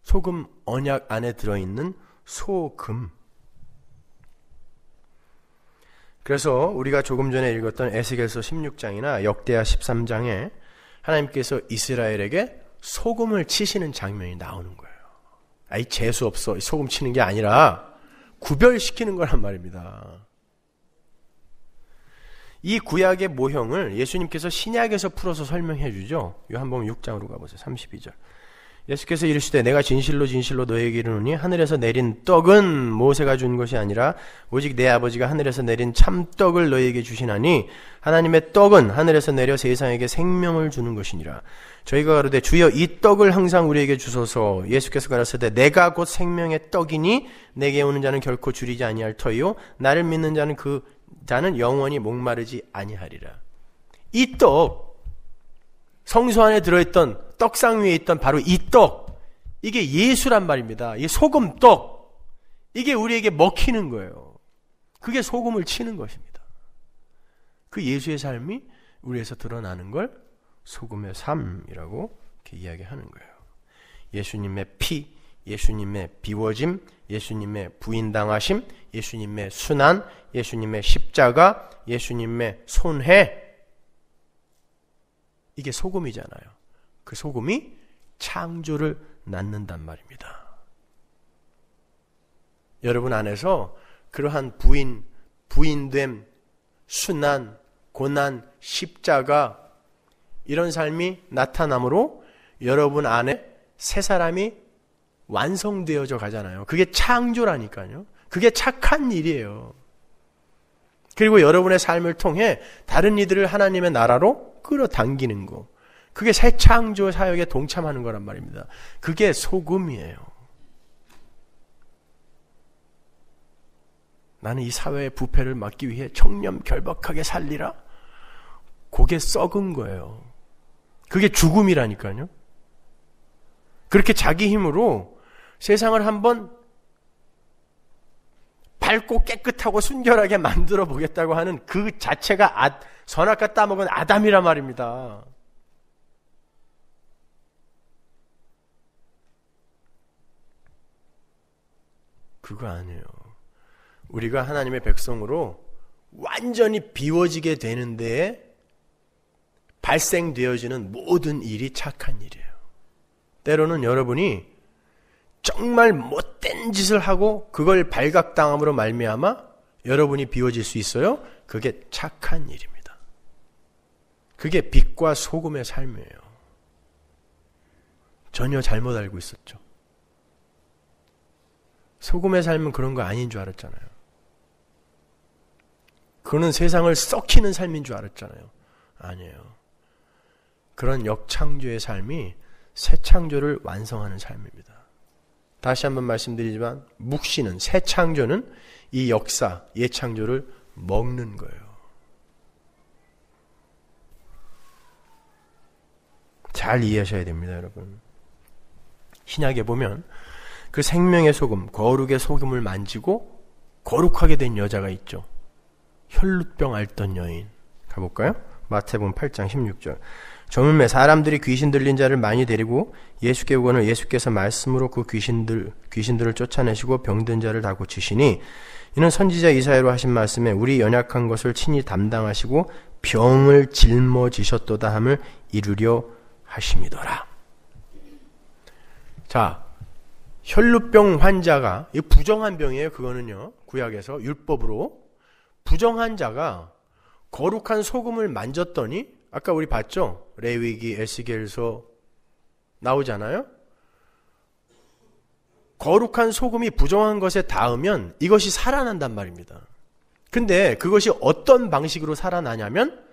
소금 언약 안에 들어있는 소금. 그래서 우리가 조금 전에 읽었던 에스겔서 16장이나 역대하 13장에 하나님께서 이스라엘에게 소금을 치시는 장면이 나오는 거예요. 아이 재수 없어. 소금 치는 게 아니라 구별시키는 거란 말입니다. 이 구약의 모형을 예수님께서 신약에서 풀어서 설명해 주죠. 요한복음 6장으로 가보세요. 32절. 예수께서 이르시되 내가 진실로 진실로 너에게 이르노니 하늘에서 내린 떡은 모세가 준 것이 아니라 오직 내 아버지가 하늘에서 내린 참 떡을 너에게 주시나니 하나님의 떡은 하늘에서 내려 세상에게 생명을 주는 것이니라 저희가 가로되 주여 이 떡을 항상 우리에게 주소서 예수께서 가라사대 내가 곧 생명의 떡이니 내게 오는 자는 결코 줄이지 아니할 터이요 나를 믿는 자는 그 자는 영원히 목마르지 아니하리라 이떡 성소 안에 들어있던 떡상 위에 있던 바로 이 떡, 이게 예수란 말입니다. 이 소금 떡, 이게 우리에게 먹히는 거예요. 그게 소금을 치는 것입니다. 그 예수의 삶이 우리에서 드러나는 걸 소금의 삶이라고 이렇게 이야기하는 거예요. 예수님의 피, 예수님의 비워짐, 예수님의 부인당하심, 예수님의 순환, 예수님의 십자가, 예수님의 손해, 이게 소금이잖아요. 그 소금이 창조를 낳는단 말입니다. 여러분 안에서 그러한 부인, 부인됨, 순환, 고난, 십자가 이런 삶이 나타나므로 여러분 안에 세 사람이 완성되어져 가잖아요. 그게 창조라니까요. 그게 착한 일이에요. 그리고 여러분의 삶을 통해 다른 이들을 하나님의 나라로 끌어당기는 거. 그게 새 창조 사역에 동참하는 거란 말입니다. 그게 소금이에요. 나는 이 사회의 부패를 막기 위해 청렴 결박하게 살리라? 그게 썩은 거예요. 그게 죽음이라니까요. 그렇게 자기 힘으로 세상을 한번 밝고 깨끗하고 순결하게 만들어 보겠다고 하는 그 자체가 아, 선악과 따먹은 아담이란 말입니다. 그거 아니에요. 우리가 하나님의 백성으로 완전히 비워지게 되는데 발생되어지는 모든 일이 착한 일이에요. 때로는 여러분이 정말 못된 짓을 하고 그걸 발각당함으로 말미암아 여러분이 비워질 수 있어요. 그게 착한 일입니다. 그게 빛과 소금의 삶이에요. 전혀 잘못 알고 있었죠. 소금의 삶은 그런 거 아닌 줄 알았잖아요. 그는 세상을 썩히는 삶인 줄 알았잖아요. 아니에요. 그런 역창조의 삶이 새 창조를 완성하는 삶입니다. 다시 한번 말씀드리지만 묵시는 새 창조는 이 역사, 예창조를 먹는 거예요. 잘 이해하셔야 됩니다, 여러분. 신약에 보면 그 생명의 소금, 거룩의 소금을 만지고 거룩하게 된 여자가 있죠. 혈루병 앓던 여인. 가볼까요? 마태복음 8장 16절. 저물매 사람들이 귀신 들린 자를 많이 데리고 예수께 오거늘 예수께서 말씀으로 그 귀신들 귀신들을 쫓아내시고 병든 자를 다 고치시니 이는 선지자 이사야로 하신 말씀에 우리 연약한 것을 친히 담당하시고 병을 짊어지셨도다 함을 이루려 하심이더라. 자, 혈루병 환자가 이 부정한 병이에요. 그거는요. 구약에서 율법으로 부정한 자가 거룩한 소금을 만졌더니 아까 우리 봤죠? 레위기 에스겔서 나오잖아요. 거룩한 소금이 부정한 것에 닿으면 이것이 살아난단 말입니다. 근데 그것이 어떤 방식으로 살아나냐면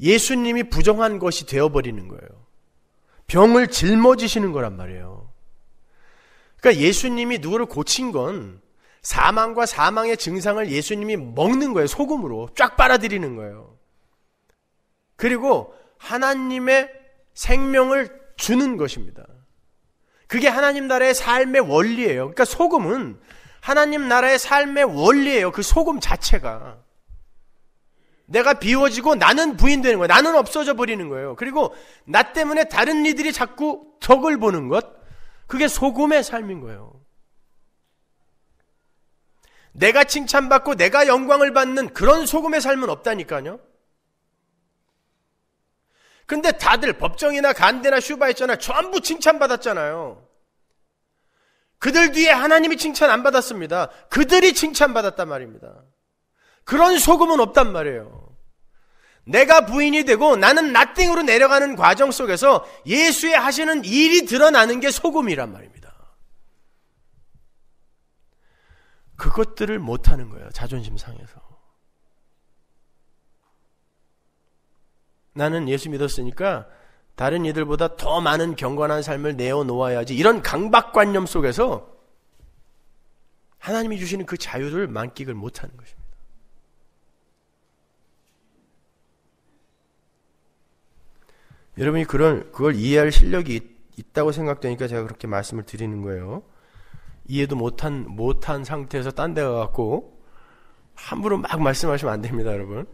예수님이 부정한 것이 되어버리는 거예요. 병을 짊어지시는 거란 말이에요. 그러니까 예수님이 누구를 고친 건 사망과 사망의 증상을 예수님이 먹는 거예요. 소금으로 쫙 빨아들이는 거예요. 그리고 하나님의 생명을 주는 것입니다. 그게 하나님 나라의 삶의 원리예요. 그러니까 소금은 하나님 나라의 삶의 원리예요. 그 소금 자체가. 내가 비워지고 나는 부인되는 거예요. 나는 없어져 버리는 거예요. 그리고 나 때문에 다른 이들이 자꾸 적을 보는 것, 그게 소금의 삶인 거예요. 내가 칭찬받고 내가 영광을 받는 그런 소금의 삶은 없다니까요. 근데 다들 법정이나 간대나 슈바 있잖아. 전부 칭찬받았잖아요. 그들 뒤에 하나님이 칭찬 안 받았습니다. 그들이 칭찬받았단 말입니다. 그런 소금은 없단 말이에요. 내가 부인이 되고 나는 나띵으로 내려가는 과정 속에서 예수의 하시는 일이 드러나는 게 소금이란 말입니다. 그것들을 못하는 거예요. 자존심 상해서. 나는 예수 믿었으니까 다른 이들보다 더 많은 경건한 삶을 내어놓아야지. 이런 강박관념 속에서 하나님이 주시는 그 자유를 만끽을 못하는 것입니다. 여러분이 그런 그걸 이해할 실력이 있다고 생각되니까 제가 그렇게 말씀을 드리는 거예요. 이해도 못한 못한 상태에서 딴 데 가갖고 함부로 막 말씀하시면 안 됩니다, 여러분.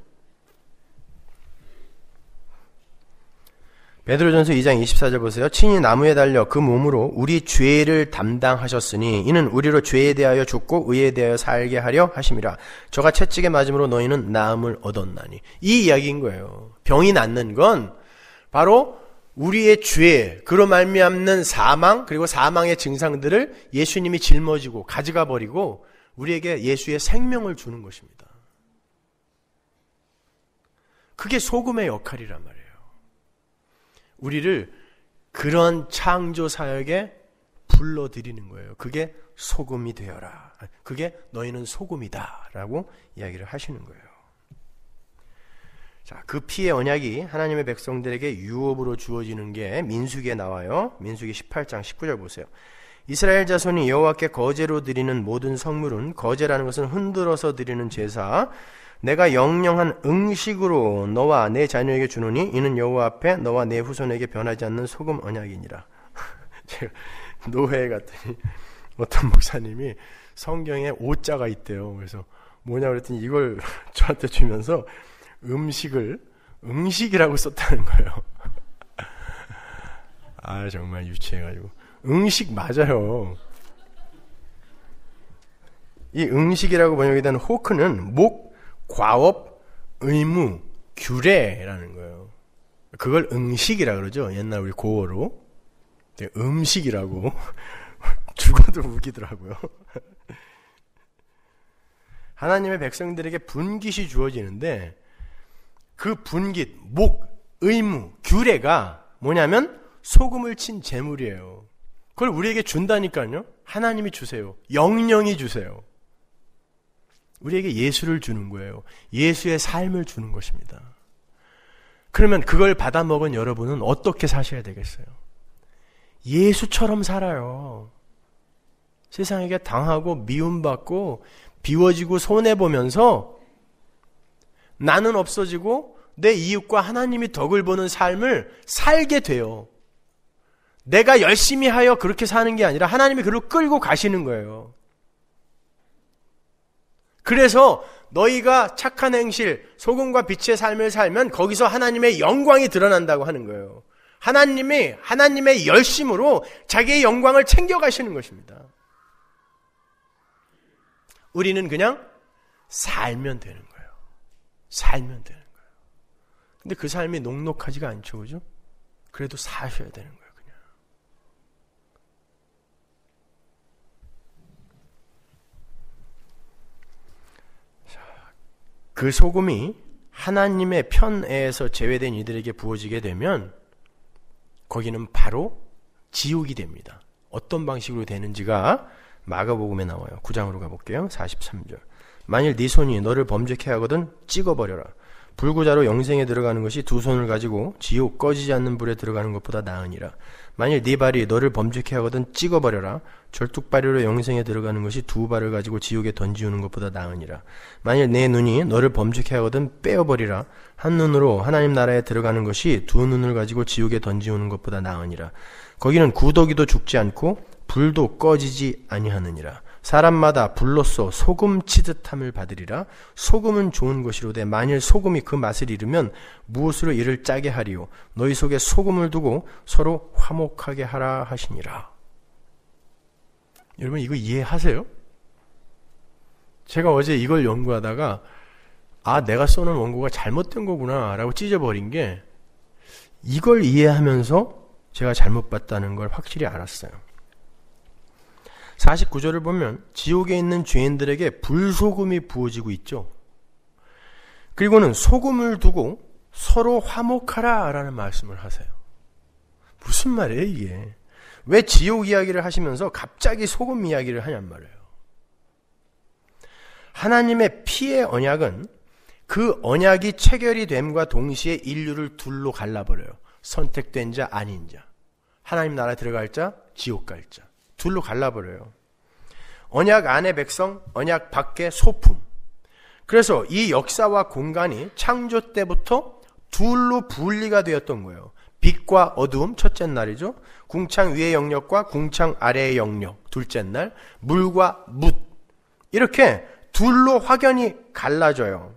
베드로전서 2장 24절 보세요. 친히 나무에 달려 그 몸으로 우리 죄를 담당하셨으니 이는 우리로 죄에 대하여 죽고 의에 대하여 살게 하려 하심이라. 저가 채찍에 맞음으로 너희는 나음을 얻었나니. 이 이야기인 거예요. 병이 낫는 건 바로 우리의 죄, 그로 말미암는 사망, 그리고 사망의 증상들을 예수님이 짊어지고 가져가 버리고 우리에게 예수의 생명을 주는 것입니다. 그게 소금의 역할이란 말이에요. 우리를 그런 창조 사역에 불러들이는 거예요. 그게 소금이 되어라. 그게 너희는 소금이다. 라고 이야기를 하시는 거예요. 자, 그 피의 언약이 하나님의 백성들에게 유업으로 주어지는 게 민수기에 나와요. 민수기 18장 19절 보세요. 이스라엘 자손이 여호와께 거제로 드리는 모든 성물은 거제라는 것은 흔들어서 드리는 제사 내가 영영한 응식으로 너와 내 자녀에게 주노니 이는 여호와 앞에 너와 내 후손에게 변하지 않는 소금 언약이니라. 제가 노회에 갔더니 어떤 목사님이 성경에 오자가 있대요. 그래서 뭐냐 그랬더니 이걸 저한테 주면서 음식을 음식이라고 썼다는 거예요. 아, 정말 유치해가지고. 음식 맞아요. 이 음식이라고 번역이 된 호크는 목, 과업, 의무, 규례라는 거예요. 그걸 음식이라 그러죠. 옛날 우리 고어로. 음식이라고. 죽어도 우기더라고요. 하나님의 백성들에게 분깃이 주어지는데 그 분깃, 목, 의무, 규례가 뭐냐면 소금을 친 재물이에요. 그걸 우리에게 준다니까요. 하나님이 주세요. 영령이 주세요. 우리에게 예수를 주는 거예요. 예수의 삶을 주는 것입니다. 그러면 그걸 받아먹은 여러분은 어떻게 사셔야 되겠어요? 예수처럼 살아요. 세상에게 당하고 미움받고 비워지고 손해보면서 나는 없어지고 내 이웃과 하나님이 덕을 보는 삶을 살게 돼요. 내가 열심히 하여 그렇게 사는 게 아니라 하나님이 그를 끌고 가시는 거예요. 그래서 너희가 착한 행실, 소금과 빛의 삶을 살면 거기서 하나님의 영광이 드러난다고 하는 거예요. 하나님이 하나님의 열심으로 자기의 영광을 챙겨가시는 것입니다. 우리는 그냥 살면 되는 거예요. 살면 되는 거예요. 근데 그 삶이 녹록하지가 않죠, 그죠? 그래도 사셔야 되는 거예요, 그냥. 자, 그 소금이 하나님의 편에서 제외된 이들에게 부어지게 되면 거기는 바로 지옥이 됩니다. 어떤 방식으로 되는지가 마가복음에 나와요. 9장으로 가볼게요. 43절. 만일 네 손이 너를 범죄케 하거든 찍어버려라. 불구자로 영생에 들어가는 것이 두 손을 가지고 지옥 꺼지지 않는 불에 들어가는 것보다 나으니라. 만일 네 발이 너를 범죄케 하거든 찍어버려라. 절뚝발이로 영생에 들어가는 것이 두 발을 가지고 지옥에 던지우는 것보다 나으니라. 만일 네 눈이 너를 범죄케 하거든 빼어버리라. 한 눈으로 하나님 나라에 들어가는 것이 두 눈을 가지고 지옥에 던지우는 것보다 나으니라. 거기는 구더기도 죽지 않고 불도 꺼지지 아니하느니라. 사람마다 불로써 소금 치듯함을 받으리라. 소금은 좋은 것이로되 만일 소금이 그 맛을 잃으면 무엇으로 이를 짜게 하리요? 너희 속에 소금을 두고 서로 화목하게 하라 하시니라. 여러분 이거 이해하세요? 제가 어제 이걸 연구하다가 아 내가 써놓은 원고가 잘못된 거구나라고 찢어버린 게 이걸 이해하면서 제가 잘못 봤다는 걸 확실히 알았어요. 49절을 보면 지옥에 있는 죄인들에게 불소금이 부어지고 있죠. 그리고는 소금을 두고 서로 화목하라 라는 말씀을 하세요. 무슨 말이에요, 이게? 왜 지옥 이야기를 하시면서 갑자기 소금 이야기를 하냔 말이에요. 하나님의 피의 언약은 그 언약이 체결이 됨과 동시에 인류를 둘로 갈라버려요. 선택된 자, 아닌 자. 하나님 나라에 들어갈 자, 지옥 갈 자. 둘로 갈라버려요. 언약 안의 백성, 언약 밖의 소품. 그래서 이 역사와 공간이 창조 때부터 둘로 분리가 되었던 거예요. 빛과 어두움 첫째 날이죠. 궁창 위의 영역과 궁창 아래의 영역 둘째 날, 물과 묻 이렇게 둘로 확연히 갈라져요.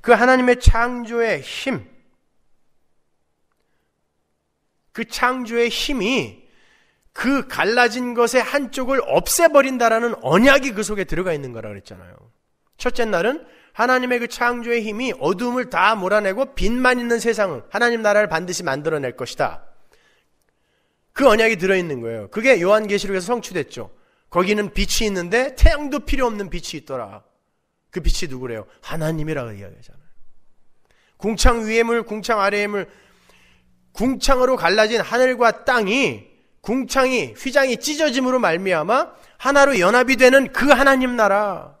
그 하나님의 창조의 힘, 그 창조의 힘이 그 갈라진 것의 한쪽을 없애버린다라는 언약이 그 속에 들어가 있는 거라 그랬잖아요. 첫째 날은 하나님의 그 창조의 힘이 어둠을 다 몰아내고 빛만 있는 세상은 하나님 나라를 반드시 만들어낼 것이다. 그 언약이 들어있는 거예요. 그게 요한계시록에서 성취됐죠. 거기는 빛이 있는데 태양도 필요 없는 빛이 있더라. 그 빛이 누구래요? 하나님이라고 이야기하잖아요. 궁창 위에 물, 궁창 아래에 물, 궁창으로 갈라진 하늘과 땅이 궁창이 휘장이 찢어짐으로 말미암아 하나로 연합이 되는 그 하나님 나라.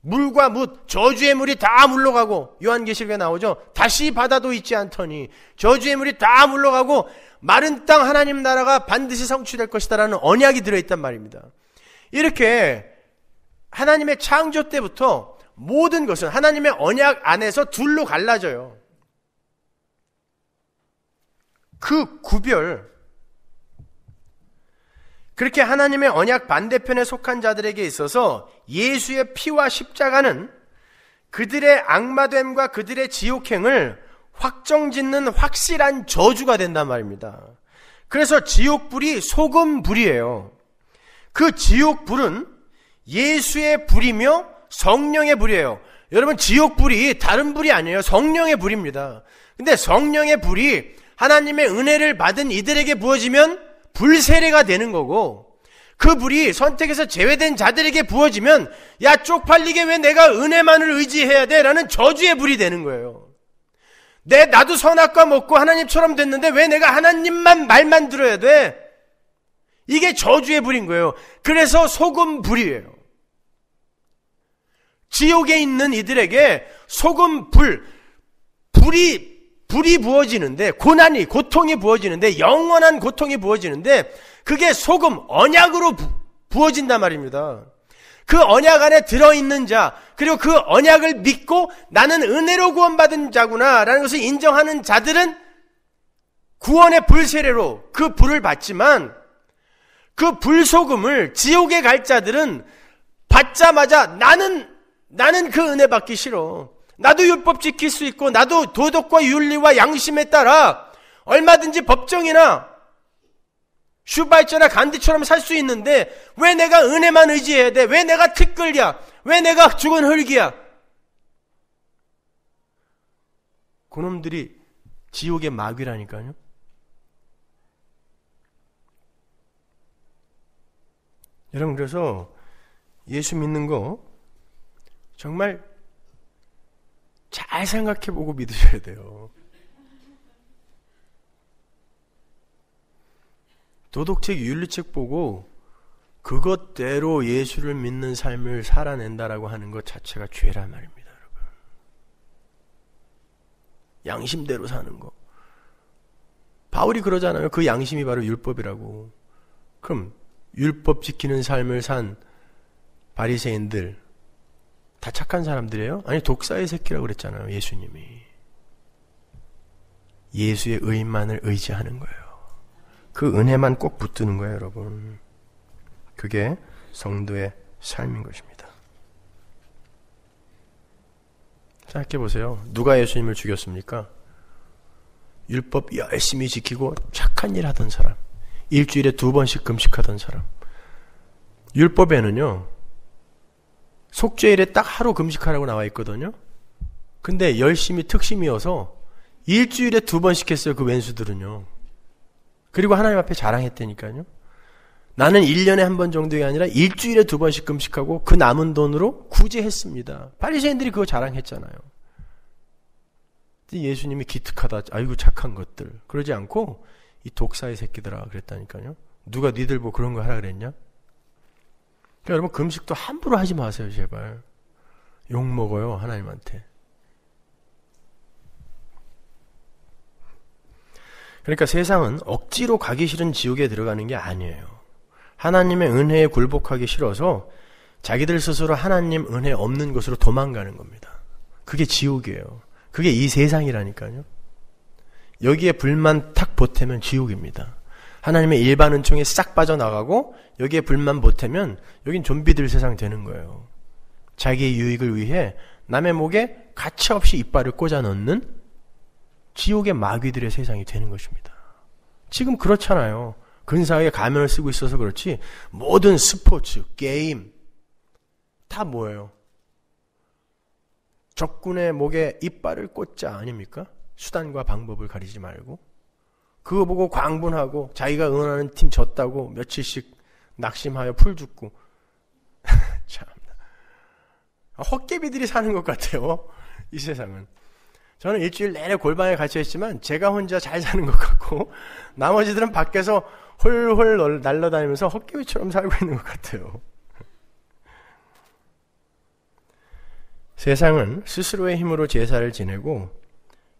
물과 뭇 저주의 물이 다 물러가고 요한계시록에 나오죠. 다시 바다도 있지 않더니 저주의 물이 다 물러가고 마른 땅 하나님 나라가 반드시 성취될 것이다라는 언약이 들어 있단 말입니다. 이렇게 하나님의 창조 때부터 모든 것은 하나님의 언약 안에서 둘로 갈라져요. 그 구별 그렇게 하나님의 언약 반대편에 속한 자들에게 있어서 예수의 피와 십자가는 그들의 악마됨과 그들의 지옥행을 확정짓는 확실한 저주가 된단 말입니다. 그래서 지옥불이 소금불이에요. 그 지옥불은 예수의 불이며 성령의 불이에요. 여러분 지옥불이 다른 불이 아니에요. 성령의 불입니다. 근데 성령의 불이 하나님의 은혜를 받은 이들에게 부어지면 불세례가 되는 거고 그 불이 선택에서 제외된 자들에게 부어지면 야 쪽팔리게 왜 내가 은혜만을 의지해야 돼라는 저주의 불이 되는 거예요. 내 나도 선악과 먹고 하나님처럼 됐는데 왜 내가 하나님만 말만 들어야 돼? 이게 저주의 불인 거예요. 그래서 소금 불이에요. 지옥에 있는 이들에게 소금 불 불이 불이 부어지는데 고난이 고통이 부어지는데 영원한 고통이 부어지는데 그게 소금 언약으로 부, 부어진단 말입니다. 그 언약 안에 들어있는 자, 그리고 그 언약을 믿고 나는 은혜로 구원받은 자구나, 라는 것을 인정하는 자들은 구원의 불세례로 그 불을 받지만 그 불소금을 지옥에 갈 자들은 받자마자 나는, 나는 그 은혜 받기 싫어. 나도 율법 지킬 수 있고 나도 도덕과 윤리와 양심에 따라 얼마든지 법정이나 슈바이처나 간디처럼 살 수 있는데 왜 내가 은혜만 의지해야 돼? 왜 내가 특글이야? 왜 내가 죽은 흙이야? 그놈들이 지옥의 마귀라니까요. 여러분 그래서 예수 믿는 거 정말 잘 생각해보고 믿으셔야 돼요. 도덕책, 윤리책 보고 그것대로 예수를 믿는 삶을 살아낸다라고 하는 것 자체가 죄란 말입니다, 여러분. 양심대로 사는 거. 바울이 그러잖아요. 그 양심이 바로 율법이라고. 그럼 율법 지키는 삶을 산 바리새인들 다 착한 사람들이에요? 아니, 독사의 새끼라고 그랬잖아요, 예수님이. 예수의 의인만을 의지하는 거예요. 그 은혜만 꼭 붙드는 거예요, 여러분. 그게 성도의 삶인 것입니다. 생각해 보세요. 누가 예수님을 죽였습니까? 율법 열심히 지키고 착한 일 하던 사람. 일주일에 두 번씩 금식하던 사람. 율법에는요, 속죄일에 딱 하루 금식하라고 나와 있거든요. 근데 열심히 특심이어서 일주일에 두 번씩 했어요. 그 왼수들은요. 그리고 하나님 앞에 자랑했다니까요. 나는 1년에 한 번 정도가 아니라 일주일에 두 번씩 금식하고 그 남은 돈으로 구제했습니다. 파리새인들이 그거 자랑했잖아요. 예수님이 기특하다. 아이고 착한 것들. 그러지 않고 이 독사의 새끼들아 그랬다니까요. 누가 니들 뭐 그런 거 하라 그랬냐? 그러니까 여러분 금식도 함부로 하지 마세요 제발. 욕 먹어요 하나님한테. 그러니까 세상은 억지로 가기 싫은 지옥에 들어가는 게 아니에요. 하나님의 은혜에 굴복하기 싫어서 자기들 스스로 하나님 은혜 없는 곳으로 도망가는 겁니다. 그게 지옥이에요. 그게 이 세상이라니까요. 여기에 불만 탁 보태면 지옥입니다. 하나님의 일반 은총에 싹 빠져나가고 여기에 불만 보태면 여긴 좀비들 세상 되는 거예요. 자기의 유익을 위해 남의 목에 가차없이 이빨을 꽂아 넣는 지옥의 마귀들의 세상이 되는 것입니다. 지금 그렇잖아요. 근사하게 가면을 쓰고 있어서 그렇지 모든 스포츠, 게임 다 뭐예요? 적군의 목에 이빨을 꽂자 아닙니까? 수단과 방법을 가리지 말고 그거 보고 광분하고 자기가 응원하는 팀 졌다고 며칠씩 낙심하여 풀 죽고 참 헛개비들이 사는 것 같아요. 이 세상은. 저는 일주일 내내 골방에 갇혀있지만 제가 혼자 잘 사는 것 같고 나머지들은 밖에서 홀홀 날라다니면서 헛개비처럼 살고 있는 것 같아요. 세상은 스스로의 힘으로 제사를 지내고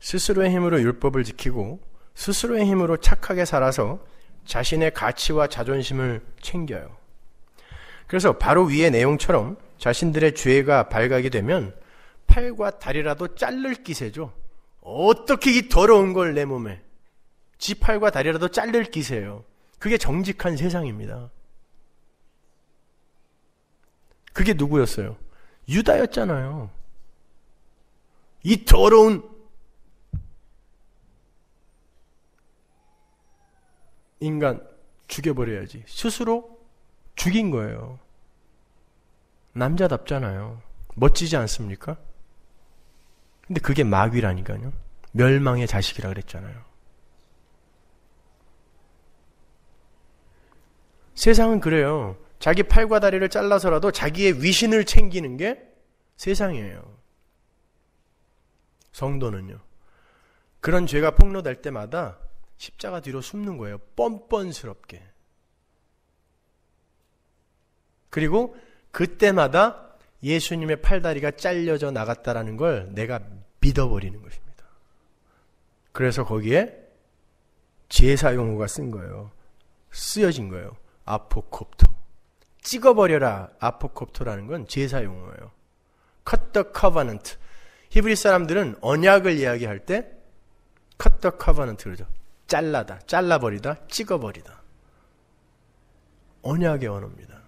스스로의 힘으로 율법을 지키고 스스로의 힘으로 착하게 살아서 자신의 가치와 자존심을 챙겨요. 그래서 바로 위의 내용처럼 자신들의 죄가 발각이 되면 팔과 다리라도 자를 기세죠. 어떻게 이 더러운 걸 내 몸에 지 팔과 다리라도 자를 기세요. 그게 정직한 세상입니다. 그게 누구였어요? 유다였잖아요. 이 더러운 인간 죽여버려야지. 스스로 죽인 거예요. 남자답잖아요. 멋지지 않습니까? 근데 그게 마귀라니까요. 멸망의 자식이라 그랬잖아요. 세상은 그래요. 자기 팔과 다리를 잘라서라도 자기의 위신을 챙기는 게 세상이에요. 성도는요. 그런 죄가 폭로될 때마다 십자가 뒤로 숨는 거예요. 뻔뻔스럽게. 그리고 그때마다 예수님의 팔다리가 잘려져 나갔다라는 걸 내가 믿어버리는 것입니다. 그래서 거기에 제사 용어가 쓴 거예요. 쓰여진 거예요. 아포콥토. 찍어버려라. 아포콥토라는 건 제사 용어예요. cut the covenant. 히브리 사람들은 언약을 이야기할 때 cut the covenant 그러죠. 잘라다, 잘라버리다, 찍어버리다. 언약의 언어입니다.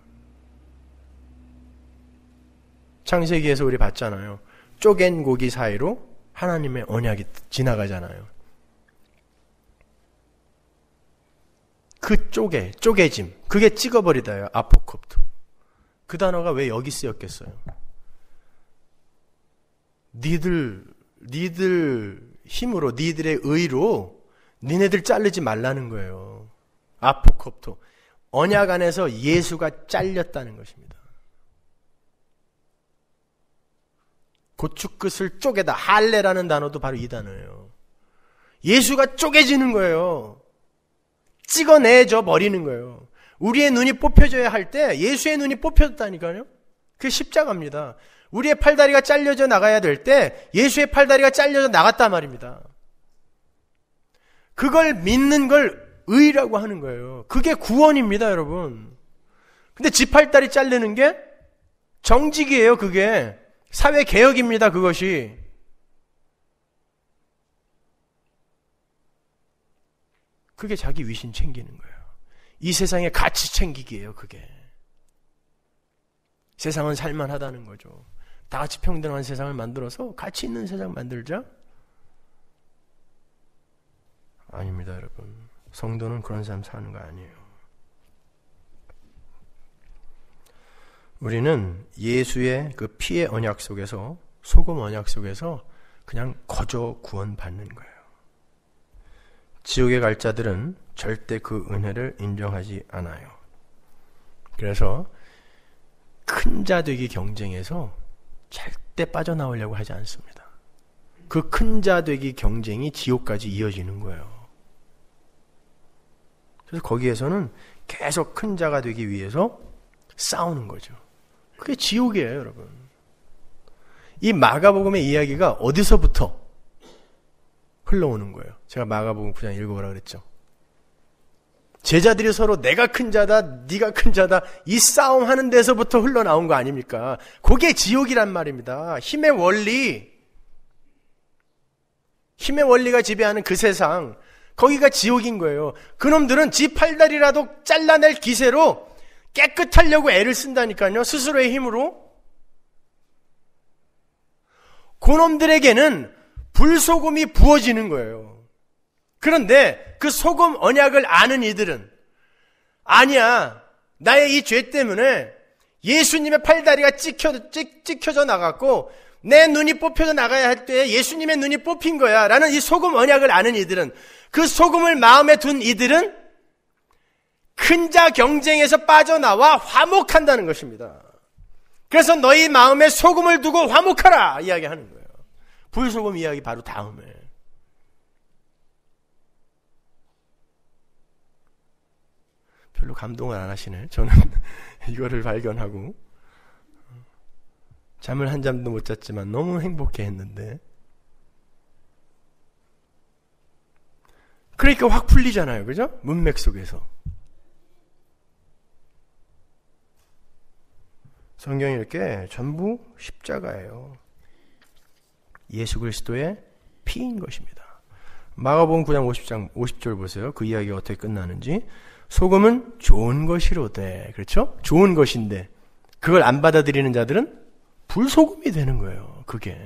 창세기에서 우리 봤잖아요. 쪼갠 고기 사이로 하나님의 언약이 지나가잖아요. 그 쪼개, 쪼개짐. 그게 찍어버리다예요. 아포컵토. 그 단어가 왜 여기 쓰였겠어요? 니들, 니들 힘으로, 니들의 의로 니네들 잘리지 말라는 거예요. 아포컵토. 언약 안에서 예수가 잘렸다는 것입니다. 고추끝을 쪼개다. 할례라는 단어도 바로 이 단어예요. 예수가 쪼개지는 거예요. 찍어내져 버리는 거예요. 우리의 눈이 뽑혀져야 할 때 예수의 눈이 뽑혔다니까요. 그 십자가입니다. 우리의 팔다리가 잘려져 나가야 될 때 예수의 팔다리가 잘려져 나갔단 말입니다. 그걸 믿는 걸 의라고 하는 거예요. 그게 구원입니다, 여러분. 근데 지팔다리 자르는 게 정직이에요, 그게. 사회 개혁입니다, 그것이. 그게 자기 위신 챙기는 거예요. 이세상에 가치 챙기기예요, 그게. 세상은 살만하다는 거죠. 다 같이 평등한 세상을 만들어서 가치 있는 세상 만들자. 아닙니다, 여러분. 성도는 그런 삶 사는 거 아니에요. 우리는 예수의 그 피의 언약 속에서 소금 언약 속에서 그냥 거저 구원받는 거예요. 지옥에 갈 자들은 절대 그 은혜를 인정하지 않아요. 그래서 큰 자 되기 경쟁에서 절대 빠져나오려고 하지 않습니다. 그 큰 자 되기 경쟁이 지옥까지 이어지는 거예요. 그래서 거기에서는 계속 큰 자가 되기 위해서 싸우는 거죠. 그게 지옥이에요, 여러분. 이 마가복음의 이야기가 어디서부터 흘러오는 거예요. 제가 마가복음 그냥 읽어보라 그랬죠. 제자들이 서로 내가 큰 자다, 네가 큰 자다 이 싸움하는 데서부터 흘러나온 거 아닙니까? 그게 지옥이란 말입니다. 힘의 원리, 힘의 원리가 지배하는 그 세상, 거기가 지옥인 거예요. 그놈들은 지 팔다리라도 잘라낼 기세로 깨끗하려고 애를 쓴다니까요. 스스로의 힘으로. 그놈들에게는 불소금이 부어지는 거예요. 그런데 그 소금 언약을 아는 이들은 아니야. 나의 이 죄 때문에 예수님의 팔다리가 찍혀, 찍, 찍혀져 나갔고 내 눈이 뽑혀져 나가야 할 때 예수님의 눈이 뽑힌 거야. 라는 이 소금 언약을 아는 이들은 그 소금을 마음에 둔 이들은 큰 자 경쟁에서 빠져나와 화목한다는 것입니다. 그래서 너희 마음에 소금을 두고 화목하라 이야기하는 거예요. 불소금 이야기 바로 다음에. 별로 감동을 안 하시네. 저는 이거를 발견하고 잠을 한 잠도 못 잤지만 너무 행복해 했는데 그러니까 확 풀리잖아요. 그죠? 문맥 속에서. 성경이 이렇게 전부 십자가예요. 예수 그리스도의 피인 것입니다. 마가복음 9장 50장 50절 보세요. 그 이야기가 어떻게 끝나는지. 소금은 좋은 것이로되. 그렇죠? 좋은 것인데 그걸 안 받아들이는 자들은 불소금이 되는 거예요. 그게.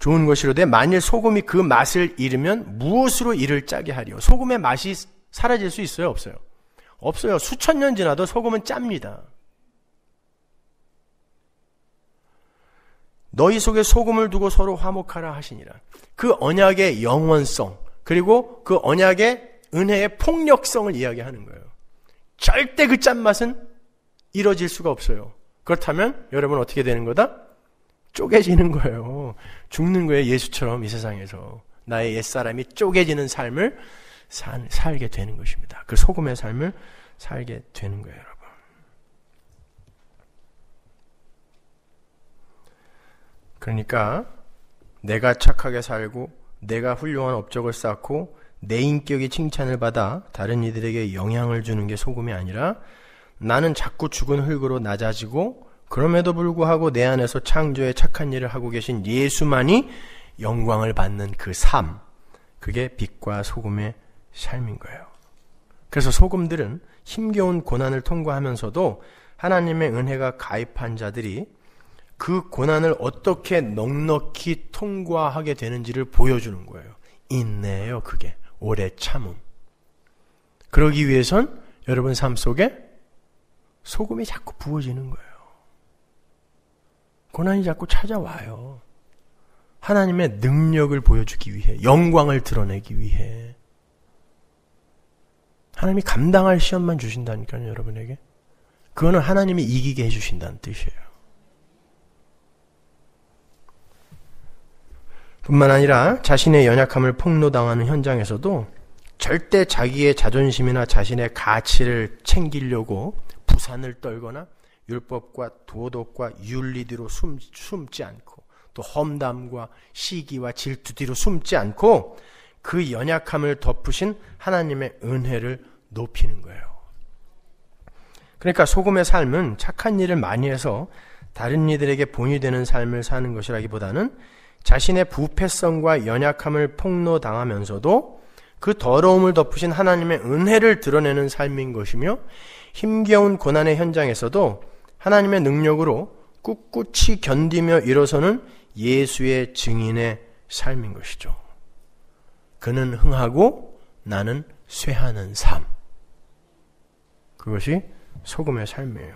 좋은 것이로되 만일 소금이 그 맛을 잃으면 무엇으로 이를 짜게 하리요? 소금의 맛이 사라질 수 있어요, 없어요? 없어요. 수천 년 지나도 소금은 짭니다. 너희 속에 소금을 두고 서로 화목하라 하시니라. 그 언약의 영원성, 그리고 그 언약의 은혜의 폭력성을 이야기하는 거예요. 절대 그 짠맛은 이뤄질 수가 없어요. 그렇다면 여러분 어떻게 되는 거다? 쪼개지는 거예요. 죽는 거예요. 예수처럼 이 세상에서. 나의 옛사람이 쪼개지는 삶을 살, 살게 되는 것입니다. 그 소금의 삶을 살게 되는 거예요, 여러분. 그러니까 내가 착하게 살고 내가 훌륭한 업적을 쌓고 내 인격이 칭찬을 받아 다른 이들에게 영향을 주는 게 소금이 아니라 나는 자꾸 죽은 흙으로 낮아지고 그럼에도 불구하고 내 안에서 창조의 착한 일을 하고 계신 예수만이 영광을 받는 그 삶, 그게 빛과 소금의 삶인 거예요. 그래서 소금들은 힘겨운 고난을 통과하면서도 하나님의 은혜가 가입한 자들이 그 고난을 어떻게 넉넉히 통과하게 되는지를 보여주는 거예요. 있네요 그게. 오래 참음. 그러기 위해선 여러분 삶 속에 소금이 자꾸 부어지는 거예요. 고난이 자꾸 찾아와요. 하나님의 능력을 보여주기 위해, 영광을 드러내기 위해. 하나님이 감당할 시험만 주신다니까요, 여러분에게. 그거는 하나님이 이기게 해주신다는 뜻이에요. 뿐만 아니라 자신의 연약함을 폭로당하는 현장에서도 절대 자기의 자존심이나 자신의 가치를 챙기려고 부산을 떨거나 율법과 도덕과 윤리 뒤로 숨, 숨지 않고 또 험담과 시기와 질투 뒤로 숨지 않고 그 연약함을 덮으신 하나님의 은혜를 높이는 거예요. 그러니까 소금의 삶은 착한 일을 많이 해서 다른 이들에게 본이 되는 삶을 사는 것이라기보다는 자신의 부패성과 연약함을 폭로당하면서도 그 더러움을 덮으신 하나님의 은혜를 드러내는 삶인 것이며 힘겨운 고난의 현장에서도 하나님의 능력으로 꿋꿋이 견디며 일어서는 예수의 증인의 삶인 것이죠. 그는 흥하고 나는 쇠하는 삶. 그것이 소금의 삶이에요.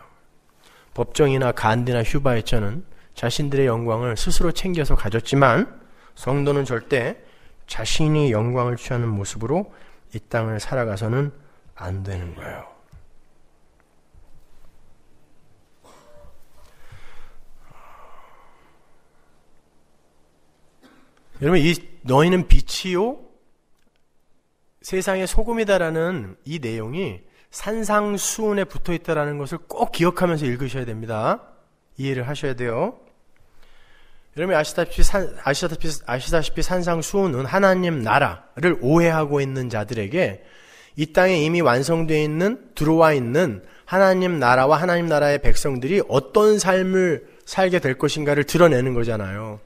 법정이나 간디나 휴바의 저는 자신들의 영광을 스스로 챙겨서 가졌지만 성도는 절대 자신이 영광을 취하는 모습으로 이 땅을 살아가서는 안 되는 거예요. 여러분, 이 너희는 빛이요? 세상의 소금이다라는 이 내용이 산상수훈에 붙어 있다라는 것을 꼭 기억하면서 읽으셔야 됩니다. 이해를 하셔야 돼요. 여러분 아시다시피, 산, 아시다시피, 아시다시피 산상수훈은 하나님 나라를 오해하고 있는 자들에게 이 땅에 이미 완성되어 있는 들어와 있는 하나님 나라와 하나님 나라의 백성들이 어떤 삶을 살게 될 것인가를 드러내는 거잖아요.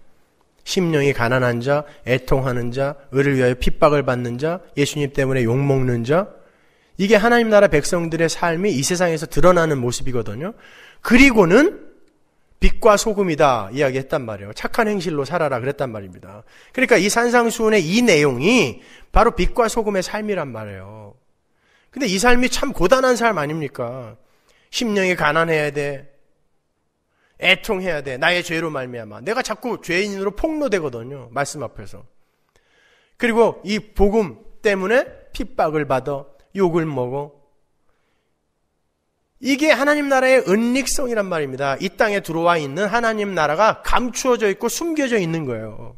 심령이 가난한 자, 애통하는 자, 의를 위하여 핍박을 받는 자, 예수님 때문에 욕먹는 자, 이게 하나님 나라 백성들의 삶이 이 세상에서 드러나는 모습이거든요. 그리고는 빛과 소금이다 이야기했단 말이에요. 착한 행실로 살아라 그랬단 말입니다. 그러니까 이 산상수훈의 이 내용이 바로 빛과 소금의 삶이란 말이에요. 근데 이 삶이 참 고단한 삶 아닙니까? 심령이 가난해야 돼. 애통해야 돼. 나의 죄로 말미암아. 내가 자꾸 죄인으로 폭로되거든요. 말씀 앞에서. 그리고 이 복음 때문에 핍박을 받아 욕을 먹어. 이게 하나님 나라의 은닉성이란 말입니다. 이 땅에 들어와 있는 하나님 나라가 감추어져 있고 숨겨져 있는 거예요.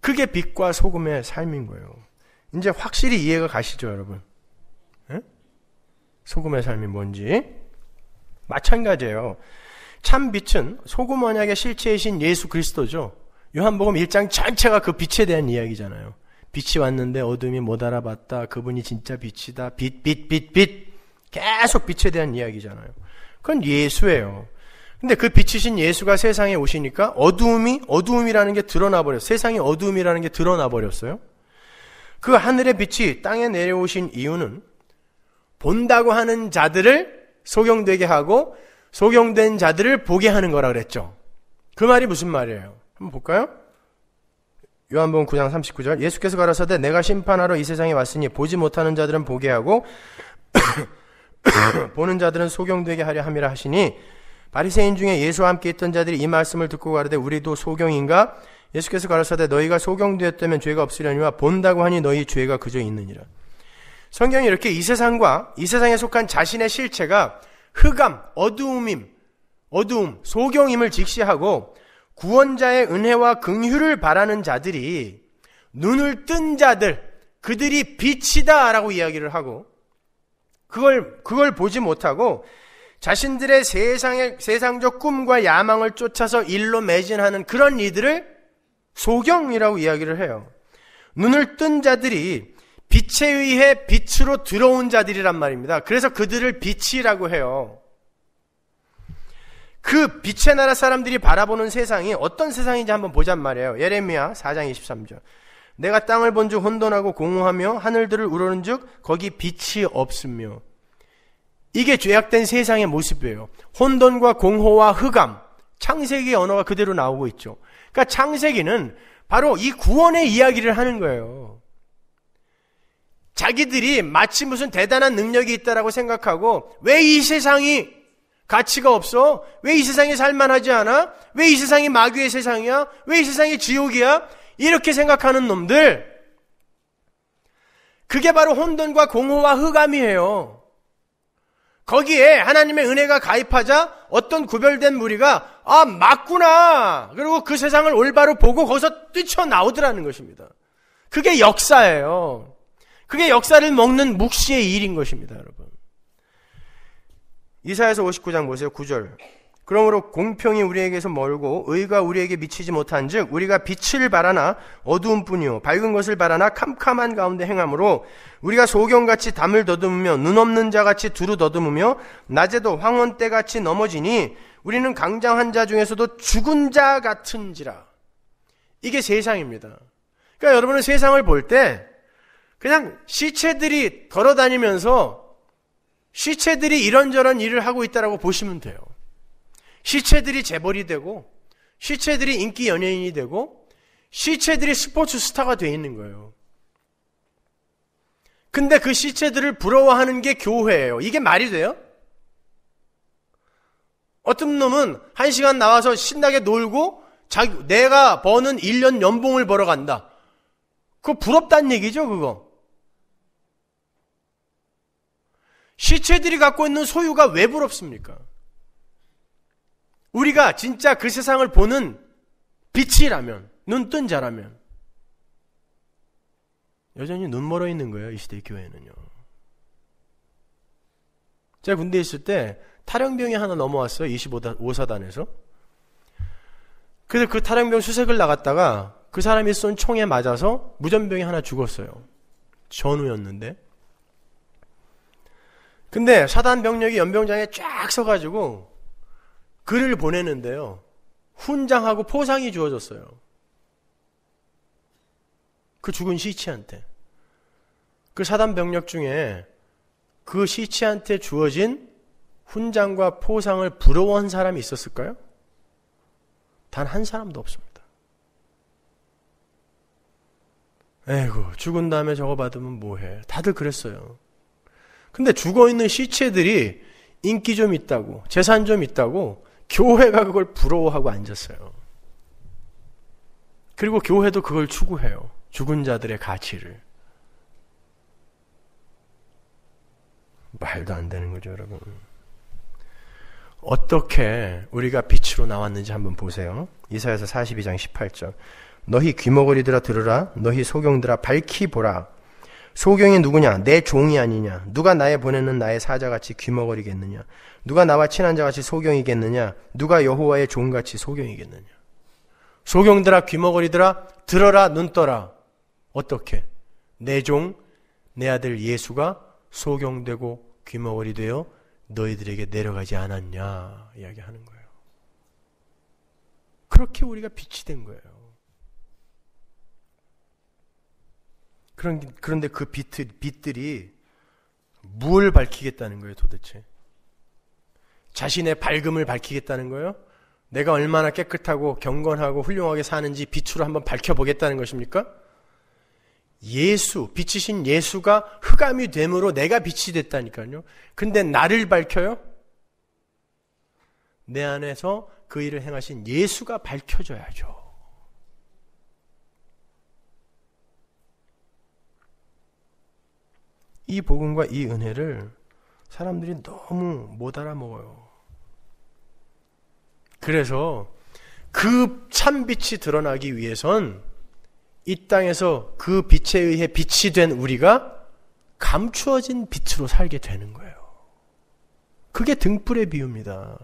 그게 빛과 소금의 삶인 거예요. 이제 확실히 이해가 가시죠, 여러분? 소금의 삶이 뭔지. 마찬가지예요. 참 빛은 소금 언약의 실체이신 예수 그리스도죠. 요한복음 1장 전체가 그 빛에 대한 이야기잖아요. 빛이 왔는데 어둠이 못 알아봤다. 그분이 진짜 빛이다. 빛, 빛, 빛, 빛. 계속 빛에 대한 이야기잖아요. 그건 예수예요. 근데 그 빛이신 예수가 세상에 오시니까 어두움이 어두움이라는 게 드러나 버렸어요. 세상이 어두움이라는 게 드러나 버렸어요. 그 하늘의 빛이 땅에 내려오신 이유는 본다고 하는 자들을 소경되게 하고 소경된 자들을 보게 하는 거라 그랬죠. 그 말이 무슨 말이에요? 한번 볼까요? 요한복음 9장 39절 예수께서 가라사대 내가 심판하러 이 세상에 왔으니 보지 못하는 자들은 보게 하고 보는 자들은 소경되게 하려 함이라 하시니 바리새인 중에 예수와 함께 있던 자들이 이 말씀을 듣고 가르되 우리도 소경인가 예수께서 가라사대 너희가 소경되었다면 죄가 없으려니와 본다고 하니 너희 죄가 그저 있느니라 성경이 이렇게 이 세상과 이 세상에 속한 자신의 실체가 흑암, 어두움임, 어두움, 소경임을 직시하고 구원자의 은혜와 긍휼을 바라는 자들이 눈을 뜬 자들, 그들이 빛이다라고 이야기를 하고 그걸 그걸 보지 못하고 자신들의 세상의 세상적 꿈과 야망을 쫓아서 일로 매진하는 그런 이들을 소경이라고 이야기를 해요. 눈을 뜬 자들이 빛에 의해 빛으로 들어온 자들이란 말입니다. 그래서 그들을 빛이라고 해요. 그 빛의 나라 사람들이 바라보는 세상이 어떤 세상인지 한번 보잔 말이에요. 예레미야 4장 23절. 내가 땅을 본즉 혼돈하고 공허하며 하늘들을 우러는즉 거기 빛이 없으며 이게 죄악된 세상의 모습이에요. 혼돈과 공허와 흑암, 창세기의 언어가 그대로 나오고 있죠. 그러니까 창세기는 바로 이 구원의 이야기를 하는 거예요. 자기들이 마치 무슨 대단한 능력이 있다라고 생각하고 왜 이 세상이 가치가 없어? 왜 이 세상이 살만하지 않아? 왜 이 세상이 마귀의 세상이야? 왜 이 세상이 지옥이야? 이렇게 생각하는 놈들. 그게 바로 혼돈과 공허와 흑암이에요. 거기에 하나님의 은혜가 가입하자 어떤 구별된 무리가 아 맞구나 그리고 그 세상을 올바로 보고 거기서 뛰쳐나오더라는 것입니다. 그게 역사예요. 그게 역사를 먹는 묵시의 일인 것입니다, 여러분. 이사에서 59장 보세요, 9절. 그러므로 공평이 우리에게서 멀고 의가 우리에게 미치지 못한즉 우리가 빛을 바라나 어두운뿐이요 밝은 것을 바라나 캄캄한 가운데 행함으로 우리가 소경같이 담을 더듬으며 눈 없는 자같이 두루 더듬으며 낮에도 황혼 때같이 넘어지니 우리는 강장한 자 중에서도 죽은 자 같은지라 이게 세상입니다. 그러니까 여러분은 세상을 볼때 그냥 시체들이 걸어 다니면서 시체들이 이런저런 일을 하고 있다라고 보시면 돼요. 시체들이 재벌이 되고 시체들이 인기 연예인이 되고 시체들이 스포츠 스타가 돼 있는 거예요. 근데 그 시체들을 부러워하는 게 교회예요. 이게 말이 돼요? 어떤 놈은 한 시간 나와서 신나게 놀고 자기, 내가 버는 1년 연봉을 벌어 간다. 그거 부럽단 얘기죠, 그거. 시체들이 갖고 있는 소유가 왜 부럽습니까? 우리가 진짜 그 세상을 보는 빛이라면, 눈뜬 자라면, 여전히 눈 멀어 있는 거예요, 이 시대의 교회는요. 제가 군대에 있을 때 탈영병이 하나 넘어왔어요, 25사단에서. 그래서 그 탈영병 수색을 나갔다가 그 사람이 쏜 총에 맞아서 무전병이 하나 죽었어요. 전우였는데. 근데 사단 병력이 연병장에 쫙 서가지고 글을 보내는데요. 훈장하고 포상이 주어졌어요. 그 죽은 시체한테. 그 사단 병력 중에 그 시체한테 주어진 훈장과 포상을 부러워한 사람이 있었을까요? 단 한 사람도 없습니다. 에이구, 죽은 다음에 저거 받으면 뭐해. 다들 그랬어요. 근데 죽어 있는 시체들이 인기 좀 있다고, 재산 좀 있다고, 교회가 그걸 부러워하고 앉았어요. 그리고 교회도 그걸 추구해요. 죽은 자들의 가치를. 말도 안 되는 거죠, 여러분. 어떻게 우리가 빛으로 나왔는지 한번 보세요. 이사에서 42장 18절. 너희 귀머거리들아 들으라, 너희 소경들아 밝히 보라. 소경이 누구냐? 내 종이 아니냐? 누가 나의 보내는 나의 사자같이 귀머거리겠느냐? 누가 나와 친한 자같이 소경이겠느냐? 누가 여호와의 종같이 소경이겠느냐? 소경들아 귀머거리들아 들어라 눈떠라 어떻게 내 종 내 아들 예수가 소경되고 귀머거리 되어 너희들에게 내려가지 않았냐 이야기하는 거예요. 그렇게 우리가 빛이 된 거예요. 그런, 그런데 그 빛, 빛들이 무을 밝히겠다는 거예요, 도대체? 자신의 밝음을 밝히겠다는 거예요? 내가 얼마나 깨끗하고 경건하고 훌륭하게 사는지 빛으로 한번 밝혀보겠다는 것입니까? 예수, 빛이신 예수가 흑암이 됨으로 내가 빛이 됐다니까요. 근데 나를 밝혀요? 내 안에서 그 일을 행하신 예수가 밝혀져야죠. 이 복음과 이 은혜를 사람들이 너무 못 알아먹어요. 그래서 그찬빛이 드러나기 위해선 이 땅에서 그 빛에 의해 빛이 된 우리가 감추어진 빛으로 살게 되는 거예요. 그게 등불의 비유입니다.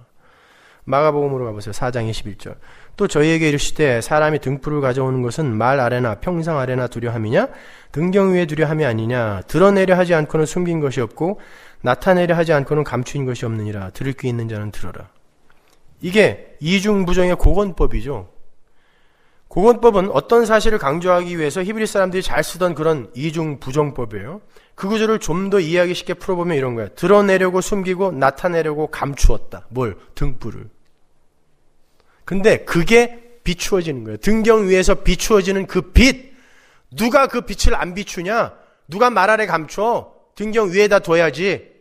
마가복음으로 가보세요. 4장 21절. 또 저희에게 이르시되 사람이 등불을 가져오는 것은 말 아래나 평상 아래나 두려함이냐 등경 위에 두려함이 아니냐 드러내려 하지 않고는 숨긴 것이 없고 나타내려 하지 않고는 감추인 것이 없느니라 들을 귀 있는 자는 들어라. 이게 이중부정의 고건법이죠. 고건법은 어떤 사실을 강조하기 위해서 히브리 사람들이 잘 쓰던 그런 이중부정법이에요. 그 구조를 좀 더 이해하기 쉽게 풀어보면 이런 거야. 드러내려고 숨기고 나타내려고 감추었다. 뭘? 등불을. 근데 그게 비추어지는 거예요. 등경 위에서 비추어지는 그 빛. 누가 그 빛을 안 비추냐? 누가 말 아래 감춰? 등경 위에다 둬야지.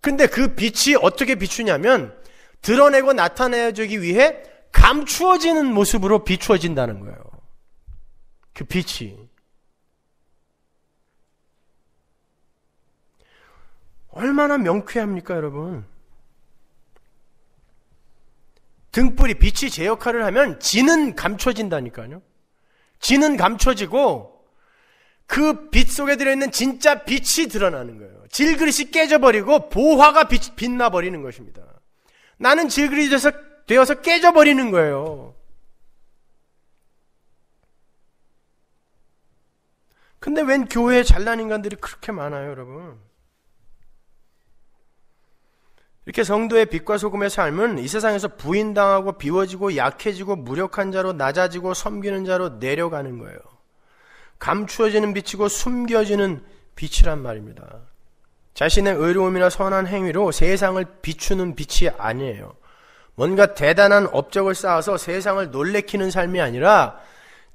근데 그 빛이 어떻게 비추냐면 드러내고 나타내기 위해 감추어지는 모습으로 비추어진다는 거예요. 그 빛이. 얼마나 명쾌합니까, 여러분? 등불이 빛이 제 역할을 하면 지는 감춰진다니까요. 지는 감춰지고 그 빛 속에 들어있는 진짜 빛이 드러나는 거예요. 질그릇이 깨져버리고 보화가 빛, 빛나버리는 것입니다. 나는 질그릇이 되어서, 되어서 깨져버리는 거예요. 근데 웬 교회에 잘난 인간들이 그렇게 많아요, 여러분. 이렇게 성도의 빛과 소금의 삶은 이 세상에서 부인당하고 비워지고 약해지고 무력한 자로 낮아지고 섬기는 자로 내려가는 거예요. 감추어지는 빛이고 숨겨지는 빛이란 말입니다. 자신의 의로움이나 선한 행위로 세상을 비추는 빛이 아니에요. 뭔가 대단한 업적을 쌓아서 세상을 놀래키는 삶이 아니라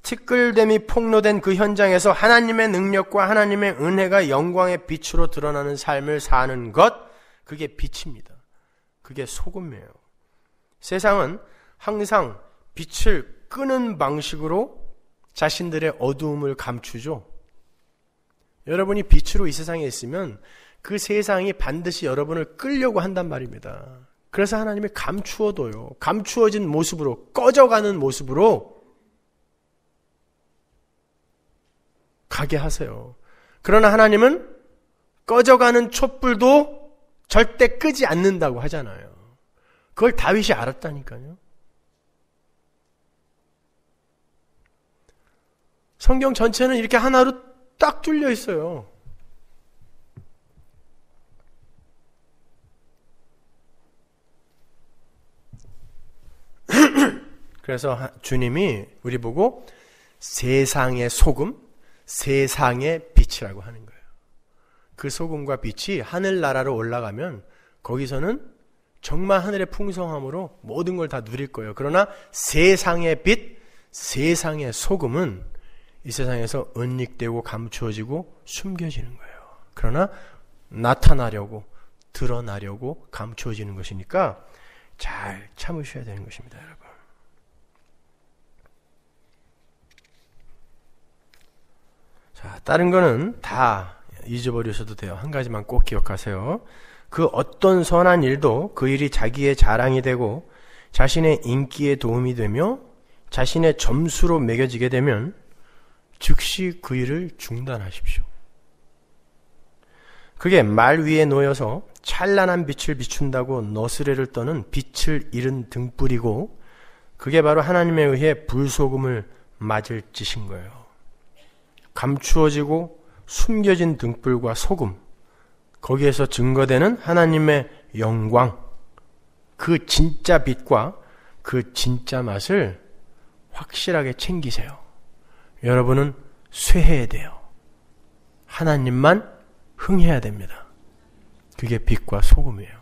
티끌됨이 폭로된 그 현장에서 하나님의 능력과 하나님의 은혜가 영광의 빛으로 드러나는 삶을 사는 것, 그게 빛입니다. 그게 소금이에요. 세상은 항상 빛을 끄는 방식으로 자신들의 어두움을 감추죠. 여러분이 빛으로 이 세상에 있으면 그 세상이 반드시 여러분을 끌려고 한단 말입니다. 그래서 하나님이 감추어둬요. 감추어진 모습으로, 꺼져가는 모습으로 가게 하세요. 그러나 하나님은 꺼져가는 촛불도 절대 끄지 않는다고 하잖아요. 그걸 다윗이 알았다니까요. 성경 전체는 이렇게 하나로 딱 뚫려 있어요. 그래서 주님이 우리 보고 세상의 소금, 세상의 빛이라고 하는 그 소금과 빛이 하늘나라로 올라가면 거기서는 정말 하늘의 풍성함으로 모든 걸 다 누릴 거예요. 그러나 세상의 빛, 세상의 소금은 이 세상에서 은닉되고 감추어지고 숨겨지는 거예요. 그러나 나타나려고, 드러나려고 감추어지는 것이니까 잘 참으셔야 되는 것입니다, 여러분. 자, 다른 거는 다 잊어버리셔도 돼요. 한 가지만 꼭 기억하세요. 그 어떤 선한 일도 그 일이 자기의 자랑이 되고 자신의 인기에 도움이 되며 자신의 점수로 매겨지게 되면 즉시 그 일을 중단하십시오. 그게 말 위에 놓여서 찬란한 빛을 비춘다고 너스레를 떠는 빛을 잃은 등불이고 그게 바로 하나님에 의해 불소금을 맞을 짓인 거예요. 감추어지고 숨겨진 등불과 소금, 거기에서 증거되는 하나님의 영광, 그 진짜 빛과 그 진짜 맛을 확실하게 챙기세요. 여러분은 쇠해야 돼요. 하나님만 흥해야 됩니다. 그게 빛과 소금이에요.